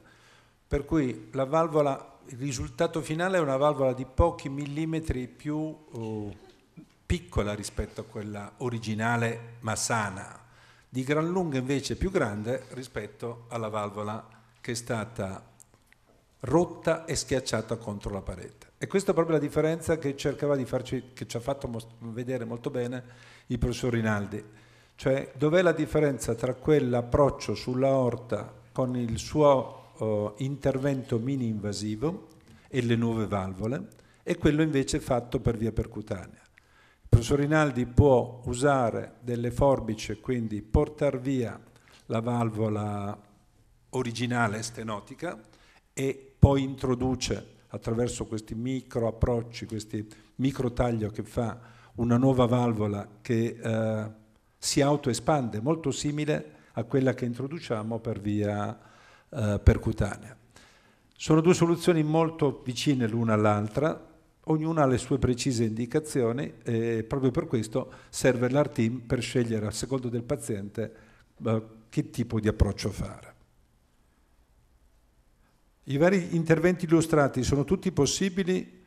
S3: per cui la valvola, il risultato finale è una valvola di pochi millimetri più oh, piccola rispetto a quella originale ma sana, di gran lunga invece più grande rispetto alla valvola originale che è stata rotta e schiacciata contro la parete. E questa è proprio la differenza che cercava di farci, che ci ha fatto vedere molto bene il professor Rinaldi. Cioè, dov'è la differenza tra quell'approccio sulla orta con il suo oh, intervento mini-invasivo e le nuove valvole e quello invece fatto per via percutanea? Il professor Rinaldi può usare delle forbici, quindi portare via la valvola originale stenotica e poi introduce attraverso questi micro approcci, questi micro taglio che fa una nuova valvola che eh, si autoespande, molto simile a quella che introduciamo per via eh, percutanea. Sono due soluzioni molto vicine l'una all'altra, ognuna ha le sue precise indicazioni e proprio per questo serve l'art team per scegliere a secondo del paziente eh, che tipo di approccio fare. I vari interventi illustrati sono tutti possibili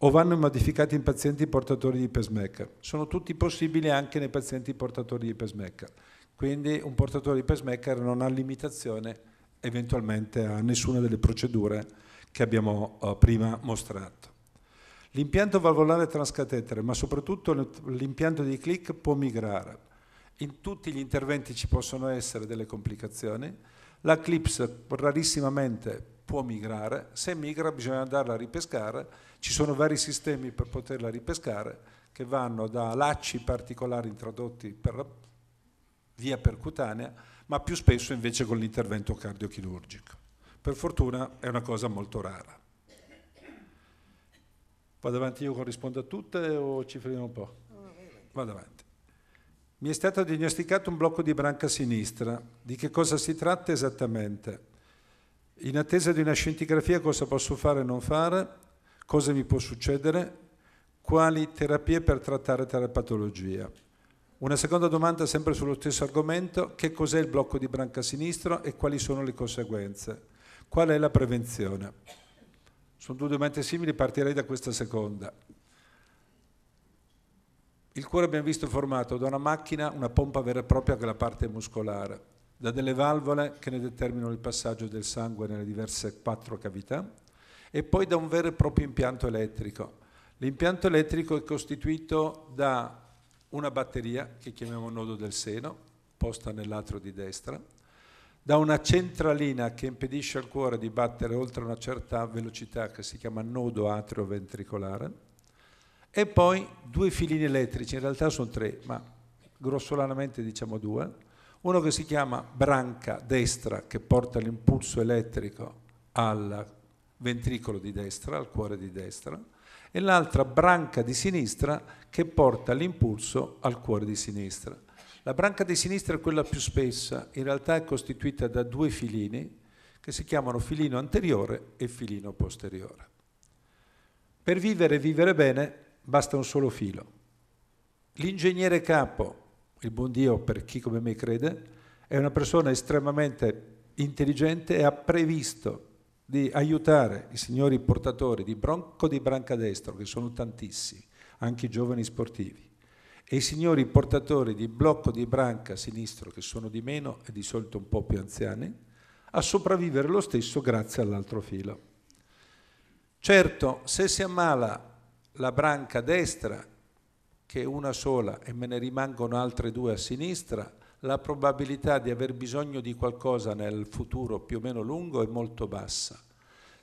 S3: o vanno modificati in pazienti portatori di pacemaker? Sono tutti possibili anche nei pazienti portatori di pacemaker. Quindi un portatore di pacemaker non ha limitazione eventualmente a nessuna delle procedure che abbiamo eh, prima mostrato. L'impianto valvolare transcatetere, ma soprattutto l'impianto di click può migrare. In tutti gli interventi ci possono essere delle complicazioni. La clips rarissimamente può migrare, se migra bisogna andarla a ripescare, ci sono vari sistemi per poterla ripescare che vanno da lacci particolari introdotti per via percutanea, ma più spesso invece con l'intervento cardiochirurgico. Per fortuna è una cosa molto rara. Vado avanti io corrispondo a tutte o ci fermiamo un po'? Vado avanti. Mi è stato diagnosticato un blocco di branca sinistra. Di che cosa si tratta esattamente? in attesa di una scintigrafia cosa posso fare e non fare, cosa mi può succedere, quali terapie per trattare tale patologia. Una seconda domanda sempre sullo stesso argomento, che cos'è il blocco di branca sinistro e quali sono le conseguenze? Qual è la prevenzione? Sono due domande simili, partirei da questa seconda. Il cuore abbiamo visto formato da una macchina, una pompa vera e propria che è la parte muscolare, da delle valvole che ne determinano il passaggio del sangue nelle diverse quattro cavità e poi da un vero e proprio impianto elettrico. L'impianto elettrico è costituito da una batteria, che chiamiamo nodo del seno, posta nell'atrio di destra, da una centralina che impedisce al cuore di battere oltre una certa velocità che si chiama nodo atrio-ventricolare e poi due filini elettrici, in realtà sono tre, ma grossolanamente diciamo due, uno che si chiama branca destra che porta l'impulso elettrico al ventricolo di destra, al cuore di destra, e l'altra branca di sinistra che porta l'impulso al cuore di sinistra. La branca di sinistra è quella più spessa, in realtà è costituita da due filini che si chiamano filino anteriore e filino posteriore. Per vivere e vivere bene basta un solo filo. L'ingegnere capo il buon Dio, per chi come me crede, è una persona estremamente intelligente e ha previsto di aiutare i signori portatori di bronco di branca destro, che sono tantissimi, anche i giovani sportivi, e i signori portatori di blocco di branca sinistro, che sono di meno e di solito un po' più anziani, a sopravvivere lo stesso grazie all'altro filo. Certo, se si ammala la branca destra che una sola e me ne rimangono altre due a sinistra, la probabilità di aver bisogno di qualcosa nel futuro più o meno lungo è molto bassa.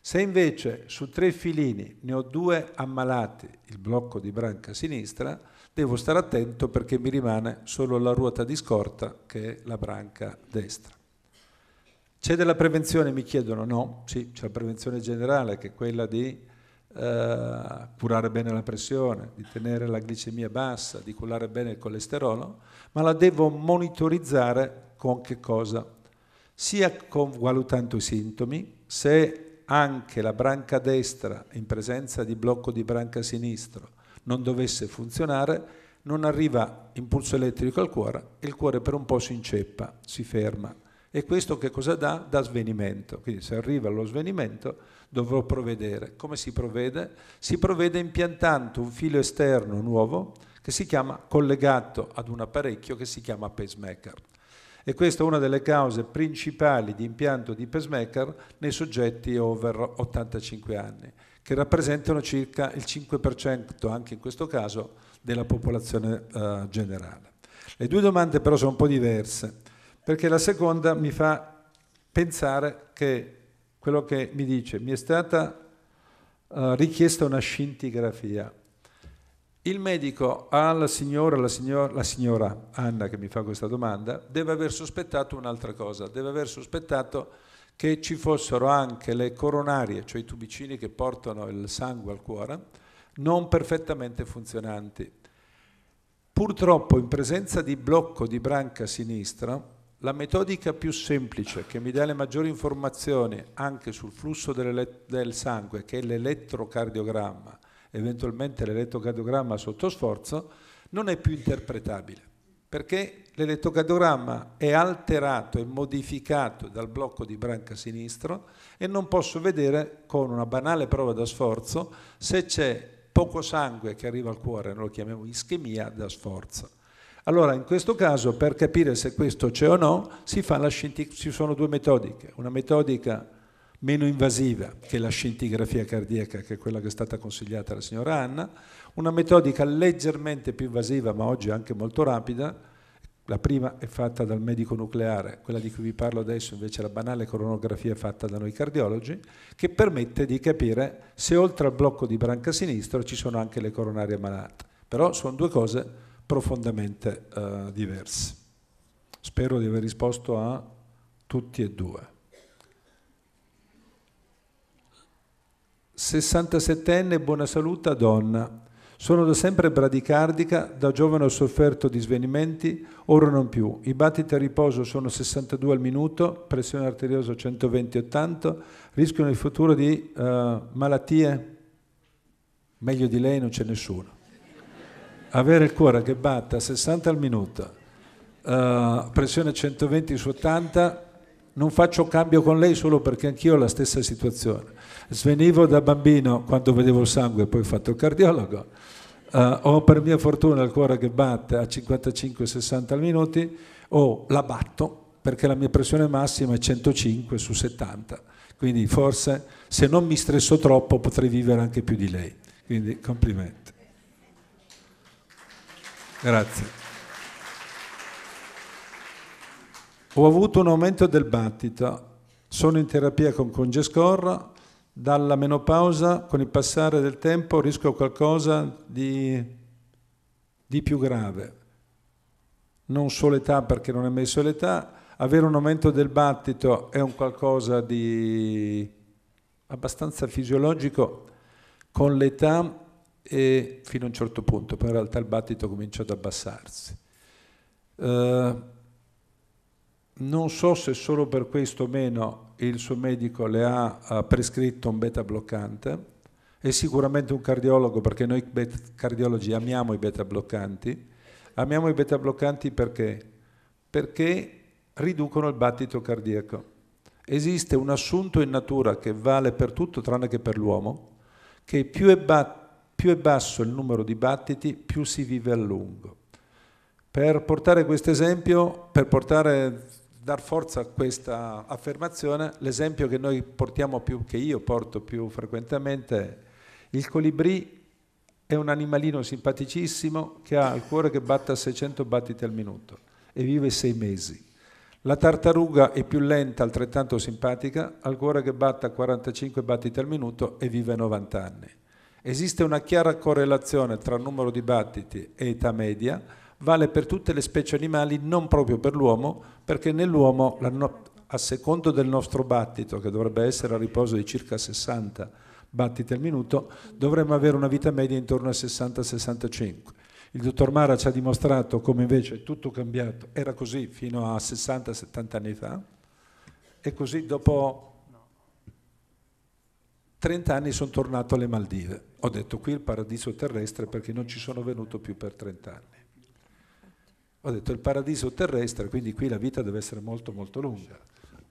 S3: Se invece su tre filini ne ho due ammalati, il blocco di branca sinistra, devo stare attento perché mi rimane solo la ruota di scorta che è la branca destra. C'è della prevenzione, mi chiedono, no? Sì, c'è la prevenzione generale che è quella di eh, curare bene la pressione, di tenere la glicemia bassa, di curare bene il colesterolo, ma la devo monitorizzare con che cosa? Sia con, valutando i sintomi, se anche la branca destra in presenza di blocco di branca sinistro non dovesse funzionare, non arriva impulso elettrico al cuore, e il cuore per un po' si inceppa, si ferma. E questo che cosa dà? Dà svenimento. Quindi se arriva allo svenimento dovrò provvedere. Come si provvede? Si provvede impiantando un filo esterno nuovo che si chiama collegato ad un apparecchio che si chiama pacemaker. E questa è una delle cause principali di impianto di pacemaker nei soggetti over 85 anni, che rappresentano circa il 5%, anche in questo caso, della popolazione eh, generale. Le due domande però sono un po' diverse, perché la seconda mi fa pensare che quello che mi dice, mi è stata uh, richiesta una scintigrafia. Il medico alla signora, la signora, la signora Anna che mi fa questa domanda, deve aver sospettato un'altra cosa, deve aver sospettato che ci fossero anche le coronarie, cioè i tubicini che portano il sangue al cuore, non perfettamente funzionanti. Purtroppo in presenza di blocco di branca sinistra, la metodica più semplice che mi dà le maggiori informazioni anche sul flusso del sangue, che è l'elettrocardiogramma, eventualmente l'elettrocardiogramma sotto sforzo, non è più interpretabile, perché l'elettrocardiogramma è alterato e modificato dal blocco di branca sinistro e non posso vedere con una banale prova da sforzo se c'è poco sangue che arriva al cuore, noi lo chiamiamo ischemia da sforzo allora, in questo caso, per capire se questo c'è o no, scinti- ci sono due metodiche. Una metodica meno invasiva che la scintigrafia cardiaca, che è quella che è stata consigliata alla signora Anna, una metodica leggermente più invasiva, ma oggi anche molto rapida. La prima è fatta dal medico nucleare, quella di cui vi parlo adesso invece è la banale coronografia fatta da noi cardiologi, che permette di capire se oltre al blocco di branca sinistra ci sono anche le coronarie malate. Però sono due cose profondamente eh, diversi. Spero di aver risposto a tutti e due. 67enne buona salute donna. Sono da sempre bradicardica, da giovane ho sofferto di svenimenti, ora non più. I battiti a riposo sono 62 al minuto, pressione arteriosa 120-80, rischio nel futuro di eh, malattie? Meglio di lei non c'è nessuno avere il cuore che batta 60 al minuto, uh, pressione 120 su 80, non faccio cambio con lei solo perché anch'io ho la stessa situazione. Svenivo da bambino quando vedevo il sangue, poi ho fatto il cardiologo. Uh, ho per mia fortuna il cuore che batte a 55-60 al minuto o la batto perché la mia pressione massima è 105 su 70. Quindi forse se non mi stresso troppo potrei vivere anche più di lei. Quindi complimenti. Grazie. Ho avuto un aumento del battito, sono in terapia con Congescorra, dalla menopausa con il passare del tempo rischio qualcosa di, di più grave. Non solo l'età perché non è messo l'età, avere un aumento del battito è un qualcosa di abbastanza fisiologico con l'età e fino a un certo punto, poi in realtà il battito comincia ad abbassarsi. Eh, non so se solo per questo o meno il suo medico le ha, prescritto un beta bloccante, e sicuramente un cardiologo perché noi cardiologi amiamo i beta bloccanti. Amiamo i beta bloccanti perché? Perché riducono il battito cardiaco. Esiste un assunto in natura che vale per tutto tranne che per l'uomo, che più è battito più è basso il numero di battiti, più si vive a lungo. Per portare questo esempio, per portare, dar forza a questa affermazione, l'esempio che noi portiamo più, che io porto più frequentemente, è il colibrì è un animalino simpaticissimo che ha il cuore che batta 600 battiti al minuto e vive sei mesi. La tartaruga è più lenta, altrettanto simpatica, ha il cuore che batta 45 battiti al minuto e vive 90 anni. Esiste una chiara correlazione tra numero di battiti e età media, vale per tutte le specie animali, non proprio per l'uomo, perché nell'uomo, a secondo del nostro battito, che dovrebbe essere a riposo di circa 60 battiti al minuto, dovremmo avere una vita media intorno a 60-65. Il dottor Mara ci ha dimostrato come invece tutto cambiato, era così fino a 60-70 anni fa, e così dopo 30 anni sono tornato alle Maldive. Ho detto qui è il paradiso terrestre perché non ci sono venuto più per 30 anni. Ho detto il paradiso terrestre, quindi qui la vita deve essere molto molto lunga.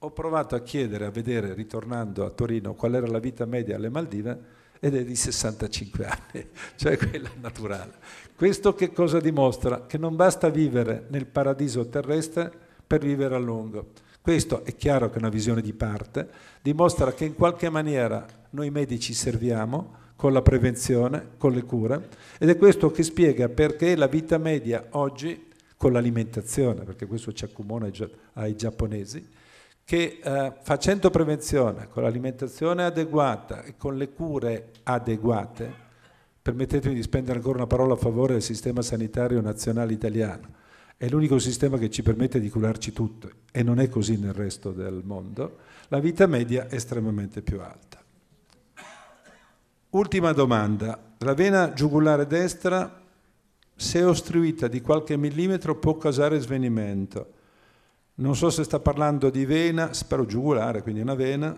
S3: Ho provato a chiedere, a vedere, ritornando a Torino, qual era la vita media alle Maldive ed è di 65 anni, cioè quella naturale. Questo che cosa dimostra? Che non basta vivere nel paradiso terrestre per vivere a lungo questo è chiaro che è una visione di parte, dimostra che in qualche maniera noi medici serviamo con la prevenzione, con le cure ed è questo che spiega perché la vita media oggi con l'alimentazione, perché questo ci accomuna ai giapponesi, che eh, facendo prevenzione con l'alimentazione adeguata e con le cure adeguate, permettetemi di spendere ancora una parola a favore del sistema sanitario nazionale italiano, è l'unico sistema che ci permette di curarci tutto e non è così nel resto del mondo, la vita media è estremamente più alta. Ultima domanda, la vena giugulare destra, se ostruita di qualche millimetro, può causare svenimento. Non so se sta parlando di vena, spero giugulare, quindi una vena,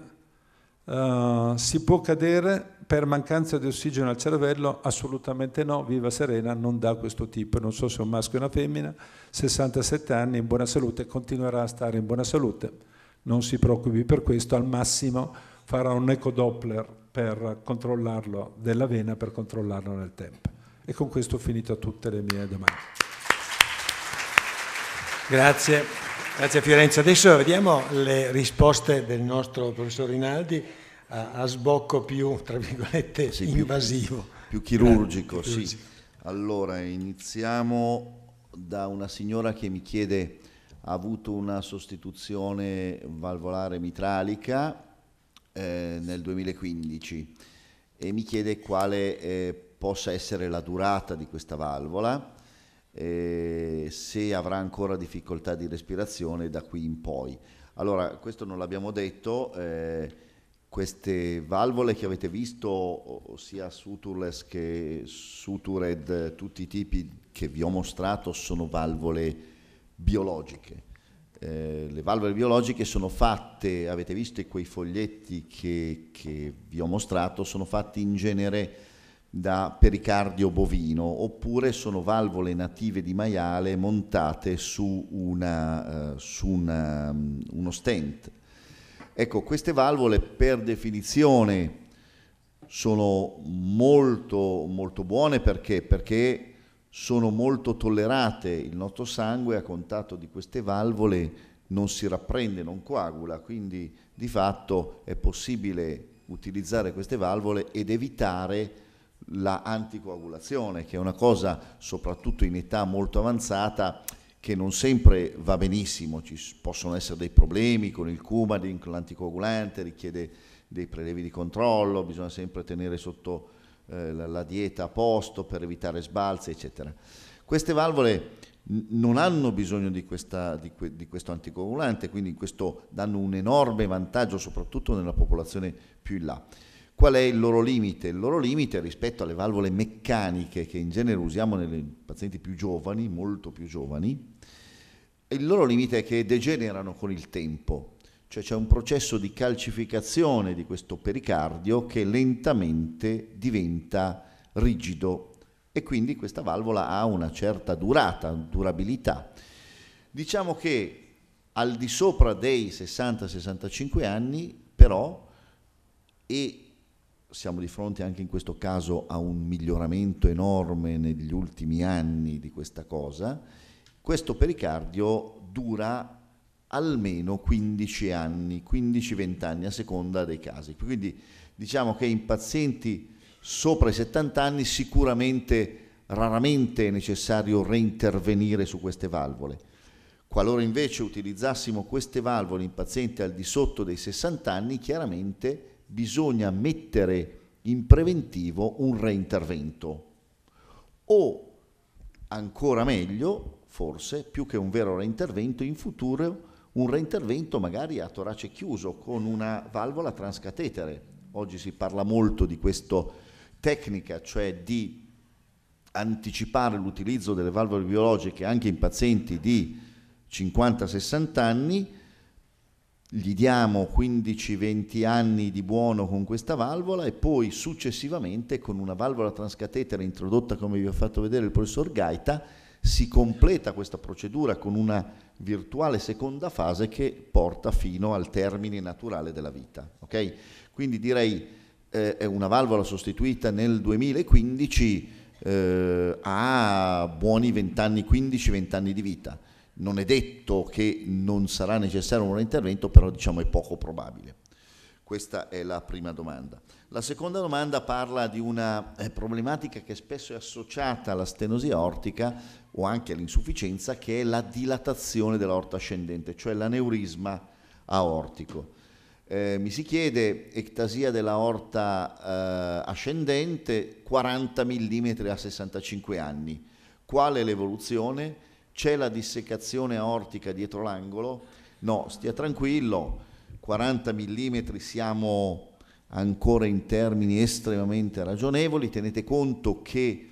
S3: uh, si può cadere per mancanza di ossigeno al cervello assolutamente no, Viva Serena non dà questo tipo, non so se è un maschio o una femmina, 67 anni in buona salute, continuerà a stare in buona salute, non si preoccupi per questo, al massimo farà un ecodoppler per controllarlo della vena, per controllarlo nel tempo. E con questo ho finito tutte le mie domande.
S2: Grazie, grazie a Fiorenza. Adesso vediamo le risposte del nostro professor Rinaldi a, a sbocco più, tra virgolette, sì, invasivo.
S4: Più, più chirurgico, Grande, sì. Allora, iniziamo da una signora che mi chiede, ha avuto una sostituzione valvolare mitralica eh, nel 2015 e mi chiede quale eh, possa essere la durata di questa valvola, eh, se avrà ancora difficoltà di respirazione da qui in poi. Allora, questo non l'abbiamo detto, eh, queste valvole che avete visto, sia Suturless che Sutured, tutti i tipi che vi ho mostrato sono valvole biologiche. Eh, le valvole biologiche sono fatte, avete visto quei foglietti che, che vi ho mostrato, sono fatti in genere da pericardio bovino oppure sono valvole native di maiale montate su, una, eh, su una, mm, uno stent Ecco, queste valvole per definizione sono molto, molto buone perché? perché sono molto tollerate, il nostro sangue a contatto di queste valvole non si rapprende, non coagula, quindi di fatto è possibile utilizzare queste valvole ed evitare la che è una cosa soprattutto in età molto avanzata che non sempre va benissimo, ci possono essere dei problemi con il Coumadin, con l'anticoagulante, richiede dei prelevi di controllo, bisogna sempre tenere sotto eh, la, dieta a posto per evitare sbalzi, eccetera. Queste valvole non hanno bisogno di, questa, di, que, di questo anticoagulante, quindi questo danno un enorme vantaggio soprattutto nella popolazione più in là. Qual è il loro limite? Il loro limite rispetto alle valvole meccaniche che in genere usiamo nei pazienti più giovani, molto più giovani, il loro limite è che degenerano con il tempo, cioè c'è un processo di calcificazione di questo pericardio che lentamente diventa rigido e quindi questa valvola ha una certa durata, durabilità. Diciamo che al di sopra dei 60-65 anni però e siamo di fronte anche in questo caso a un miglioramento enorme negli ultimi anni di questa cosa, questo pericardio dura almeno 15 anni, 15-20 anni a seconda dei casi. Quindi diciamo che in pazienti sopra i 70 anni sicuramente raramente è necessario reintervenire su queste valvole. Qualora invece utilizzassimo queste valvole in pazienti al di sotto dei 60 anni, chiaramente bisogna mettere in preventivo un reintervento o ancora meglio, forse, più che un vero reintervento, in futuro un reintervento magari a torace chiuso con una valvola transcatetere. Oggi si parla molto di questa tecnica, cioè di anticipare l'utilizzo delle valvole biologiche anche in pazienti di 50-60 anni gli diamo 15-20 anni di buono con questa valvola e poi successivamente con una valvola transcatetera introdotta come vi ho fatto vedere il professor Gaita si completa questa procedura con una virtuale seconda fase che porta fino al termine naturale della vita. Okay? Quindi direi eh, una valvola sostituita nel 2015 eh, ha buoni 20 anni, 15-20 anni di vita non è detto che non sarà necessario un intervento, però diciamo è poco probabile. Questa è la prima domanda. La seconda domanda parla di una eh, problematica che spesso è associata alla stenosi aortica o anche all'insufficienza, che è la dilatazione dell'orta ascendente, cioè l'aneurisma aortico. Eh, mi si chiede ectasia della eh, ascendente 40 mm a 65 anni. Qual è l'evoluzione? c'è la dissecazione aortica dietro l'angolo? No, stia tranquillo, 40 mm siamo ancora in termini estremamente ragionevoli, tenete conto che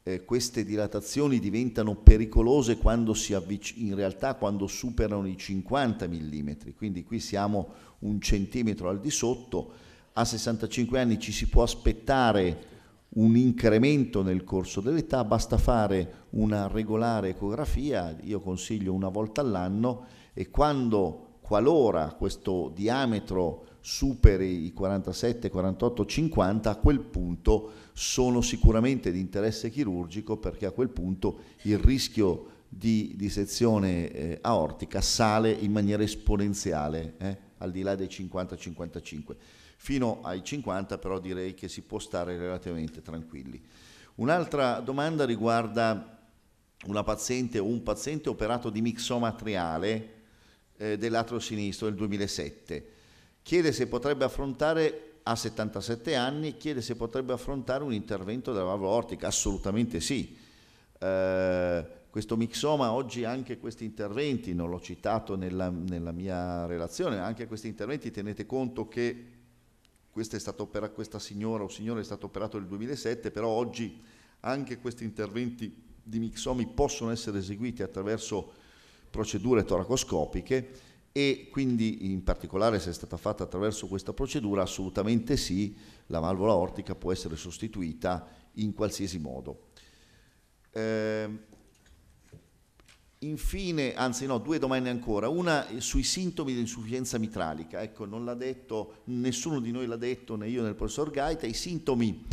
S4: eh, queste dilatazioni diventano pericolose quando si avvic- in realtà quando superano i 50 mm, quindi qui siamo un centimetro al di sotto, a 65 anni ci si può aspettare un incremento nel corso dell'età, basta fare una regolare ecografia, io consiglio una volta all'anno e quando, qualora questo diametro superi i 47, 48, 50, a quel punto sono sicuramente di interesse chirurgico perché a quel punto il rischio di dissezione eh, aortica sale in maniera esponenziale, eh, al di là dei 50-55. Fino ai 50 però direi che si può stare relativamente tranquilli. Un'altra domanda riguarda una paziente o un paziente operato di mixoma triale eh, dell'atrio sinistro nel 2007. Chiede se potrebbe affrontare a 77 anni chiede se potrebbe affrontare un intervento della valvola ortica. Assolutamente sì. Eh, questo mixoma, oggi anche questi interventi, non l'ho citato nella, nella mia relazione, anche questi interventi tenete conto che questa, opera, questa signora o signore è stato operato nel 2007, però oggi anche questi interventi di mixomi possono essere eseguiti attraverso procedure toracoscopiche e quindi in particolare se è stata fatta attraverso questa procedura assolutamente sì, la valvola ortica può essere sostituita in qualsiasi modo. Eh, Infine, anzi no, due domande ancora, una eh, sui sintomi dell'insufficienza mitralica, ecco non l'ha detto, nessuno di noi l'ha detto, né io né il professor Gaita, i sintomi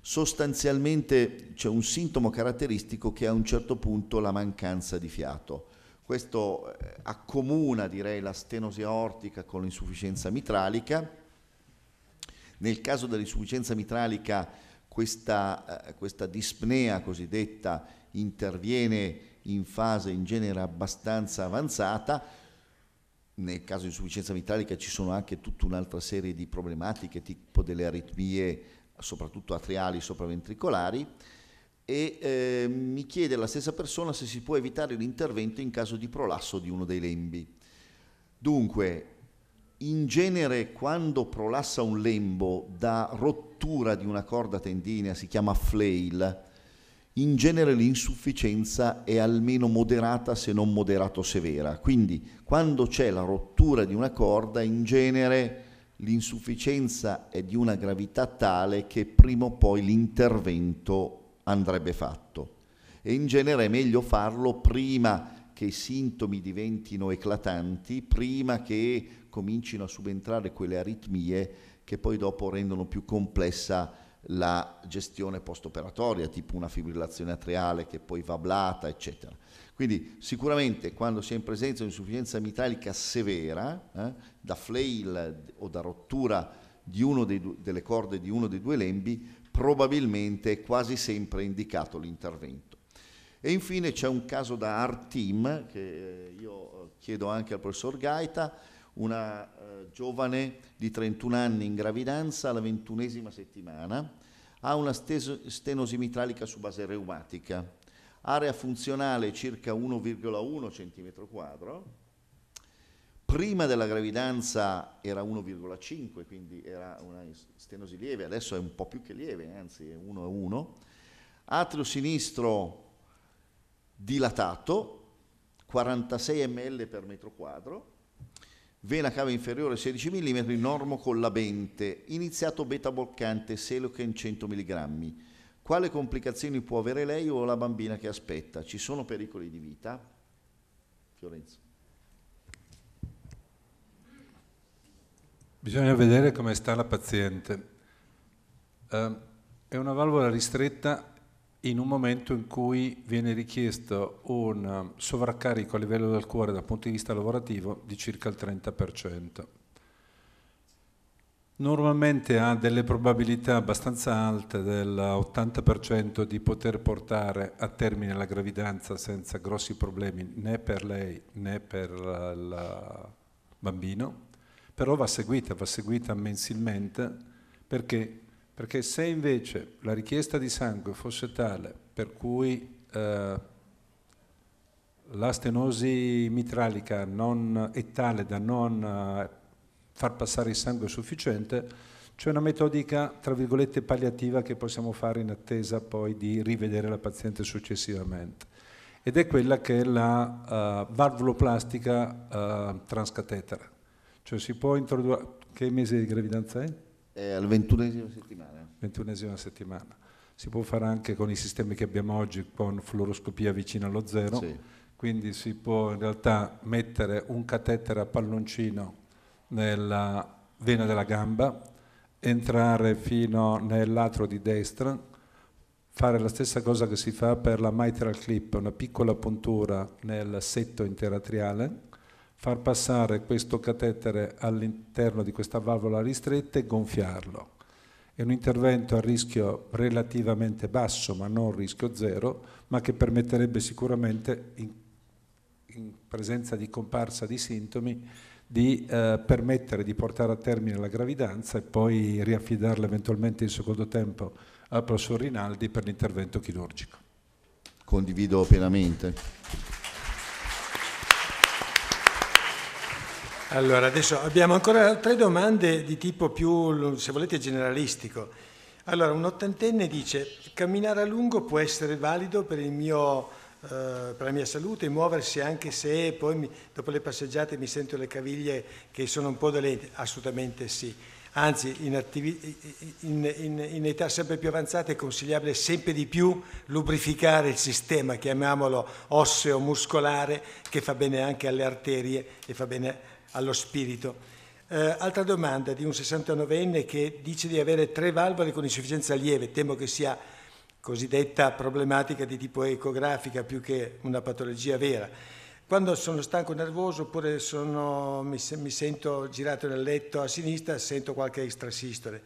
S4: sostanzialmente c'è un sintomo caratteristico che a un certo punto la mancanza di fiato, questo eh, accomuna direi la stenosi aortica con l'insufficienza mitralica, nel caso dell'insufficienza mitralica questa, eh, questa dispnea cosiddetta interviene in fase in genere abbastanza avanzata, nel caso di insufficienza vitalica ci sono anche tutta un'altra serie di problematiche, tipo delle aritmie, soprattutto atriali sopraventricolari, e eh, mi chiede la stessa persona se si può evitare l'intervento in caso di prolasso di uno dei lembi. Dunque, in genere quando prolassa un lembo da rottura di una corda tendinea si chiama flail, in genere l'insufficienza è almeno moderata se non moderato severa. Quindi quando c'è la rottura di una corda, in genere l'insufficienza è di una gravità tale che prima o poi l'intervento andrebbe fatto. E in genere è meglio farlo prima che i sintomi diventino eclatanti, prima che comincino a subentrare quelle aritmie che poi dopo rendono più complessa la gestione postoperatoria, tipo una fibrillazione atriale che poi va blata, eccetera. Quindi sicuramente quando si è in presenza di insufficienza mitalica severa, eh, da flail o da rottura due, delle corde di uno dei due lembi, probabilmente è quasi sempre indicato l'intervento. E infine c'è un caso da Art Team che eh, io eh, chiedo anche al professor Gaita, una eh, giovane di 31 anni in gravidanza alla ventunesima settimana, ha una stes- stenosi mitralica su base reumatica, area funzionale circa 1,1 cm2, prima della gravidanza era 1,5, quindi era una stenosi lieve, adesso è un po' più che lieve, anzi è 1 a 1, atrio sinistro dilatato, 46 ml per metro quadro, vena cava inferiore 16 mm, normo collabente, iniziato beta bloccante Seloken 100 mg. Quale complicazioni può avere lei o la bambina che aspetta? Ci sono pericoli di vita? Fiorenzo. Bisogna vedere
S3: come sta la paziente. Eh, è una valvola ristretta in un momento in cui viene richiesto un um, sovraccarico a livello del cuore dal punto di vista lavorativo di circa il 30%. Normalmente ha delle probabilità abbastanza alte dell'80% di poter portare a termine la gravidanza senza grossi problemi né per lei né per il bambino, però va seguita, va seguita mensilmente perché perché se invece la richiesta di sangue fosse tale per cui eh, la stenosi mitralica non è tale da non eh, far passare il sangue sufficiente, c'è una metodica, tra virgolette, palliativa che possiamo fare in attesa poi di rivedere la paziente successivamente. Ed è quella che è la uh, valvuloplastica uh, eh, transcatetere. Cioè si può introdurre... Che mese di gravidanza è? eh, al ventunesima settimana. Ventunesima settimana. Si può fare anche con i sistemi che abbiamo oggi, con fluoroscopia vicino allo zero, sì. quindi si può in realtà mettere un catetere a palloncino nella vena della gamba, entrare fino nell'atro di destra, fare la stessa cosa che si fa per la mitral clip, una piccola puntura nel setto interatriale, far passare questo catetere all'interno di questa valvola ristretta e gonfiarlo. È un intervento a rischio relativamente basso, ma non rischio zero, ma che permetterebbe sicuramente, in, in presenza di comparsa di sintomi, di eh, permettere di portare a termine la gravidanza e poi riaffidarla eventualmente in secondo tempo al professor Rinaldi per
S2: l'intervento chirurgico.
S4: Condivido pienamente.
S2: Allora, adesso abbiamo ancora tre domande di tipo più, se volete, generalistico. Allora, un ottantenne dice, camminare a lungo può essere valido per, mio, eh, per la mia salute, muoversi anche se poi mi, dopo le passeggiate mi sento le caviglie che sono un po' dolenti? Assolutamente sì. Anzi, in, attivi, in, in, in età sempre più avanzata è consigliabile sempre di più lubrificare il sistema, chiamiamolo osseo muscolare, che fa bene anche alle arterie e fa bene allo spirito. Eh, altra domanda di un 69enne che dice di avere tre valvole con insufficienza lieve, temo che sia cosiddetta problematica di tipo ecografica più che una patologia vera. Quando sono stanco nervoso oppure sono, mi, mi, sento girato nel letto a sinistra, sento qualche extrasistole,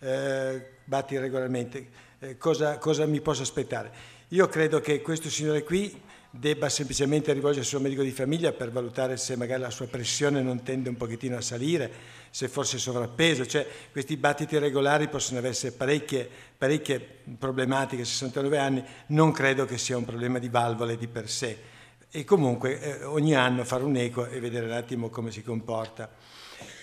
S2: eh, batti regolarmente, eh, cosa, cosa mi posso aspettare? Io credo che questo signore qui debba semplicemente rivolgersi al suo medico di famiglia per valutare se magari la sua pressione non tende un pochettino a salire, se forse è sovrappeso, cioè questi battiti regolari possono avere parecchie, parecchie problematiche, 69 anni, non credo che sia un problema di valvole di per sé e comunque eh, ogni anno fare un eco e vedere un attimo come si comporta.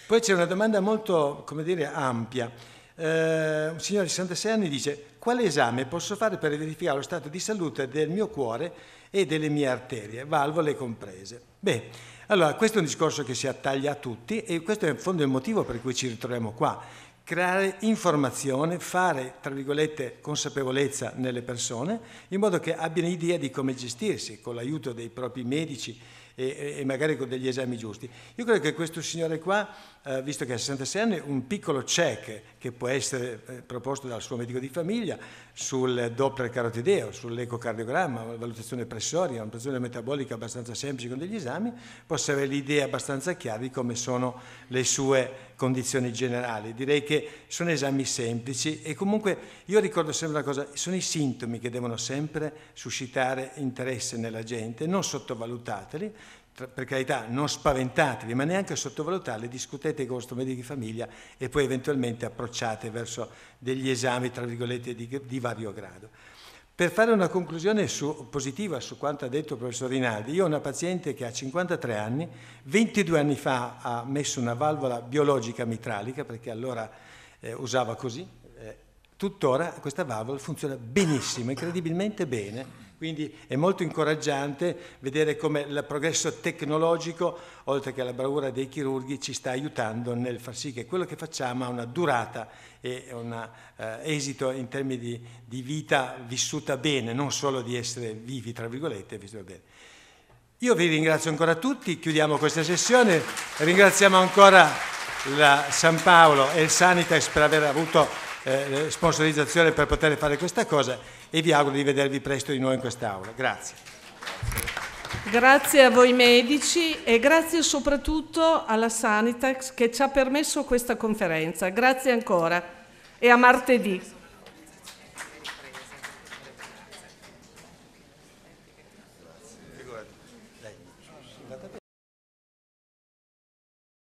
S2: Poi c'è una domanda molto, come dire, ampia eh, un signore di 66 anni dice quale esame posso fare per verificare lo stato di salute del mio cuore e delle mie arterie, valvole comprese. Beh, allora questo è un discorso che si attaglia a tutti e questo è in fondo il motivo per cui ci ritroviamo qua. Creare informazione, fare, tra virgolette, consapevolezza nelle persone, in modo che abbiano idea di come gestirsi con l'aiuto dei propri medici e, e magari con degli esami giusti. Io credo che questo signore qua eh, visto che ha 66 anni, un piccolo check che può essere eh, proposto dal suo medico di famiglia sul Doppler carotideo, sull'ecocardiogramma, una valutazione pressoria, una valutazione metabolica abbastanza semplice con degli esami, possa avere l'idea abbastanza chiara di come sono le sue condizioni generali. Direi che sono esami semplici e comunque io ricordo sempre una cosa, sono i sintomi che devono sempre suscitare interesse nella gente, non sottovalutateli, per carità, non spaventatevi, ma neanche sottovalutarle, discutete con il vostro medico di famiglia e poi eventualmente approcciate verso degli esami, tra virgolette, di, di vario grado. Per fare una conclusione su, positiva su quanto ha detto il professor Rinaldi, io ho una paziente che ha 53 anni, 22 anni fa ha messo una valvola biologica mitralica, perché allora eh, usava così, eh, tuttora questa valvola funziona benissimo, incredibilmente bene, quindi è molto incoraggiante vedere come il progresso tecnologico, oltre che la bravura dei chirurghi, ci sta aiutando nel far sì che quello che facciamo ha una durata e un eh, esito in termini di, di, vita vissuta bene, non solo di essere vivi, tra virgolette, vissuta bene. Io vi ringrazio ancora tutti, chiudiamo questa sessione, ringraziamo ancora la San Paolo e il Sanitas per aver avuto eh, eh, sponsorizzazione per poter fare questa cosa e vi auguro di vedervi presto di nuovo in quest'Aula. Grazie.
S1: Grazie a voi medici e grazie soprattutto alla Sanitax che ci ha permesso questa conferenza. Grazie ancora e a martedì.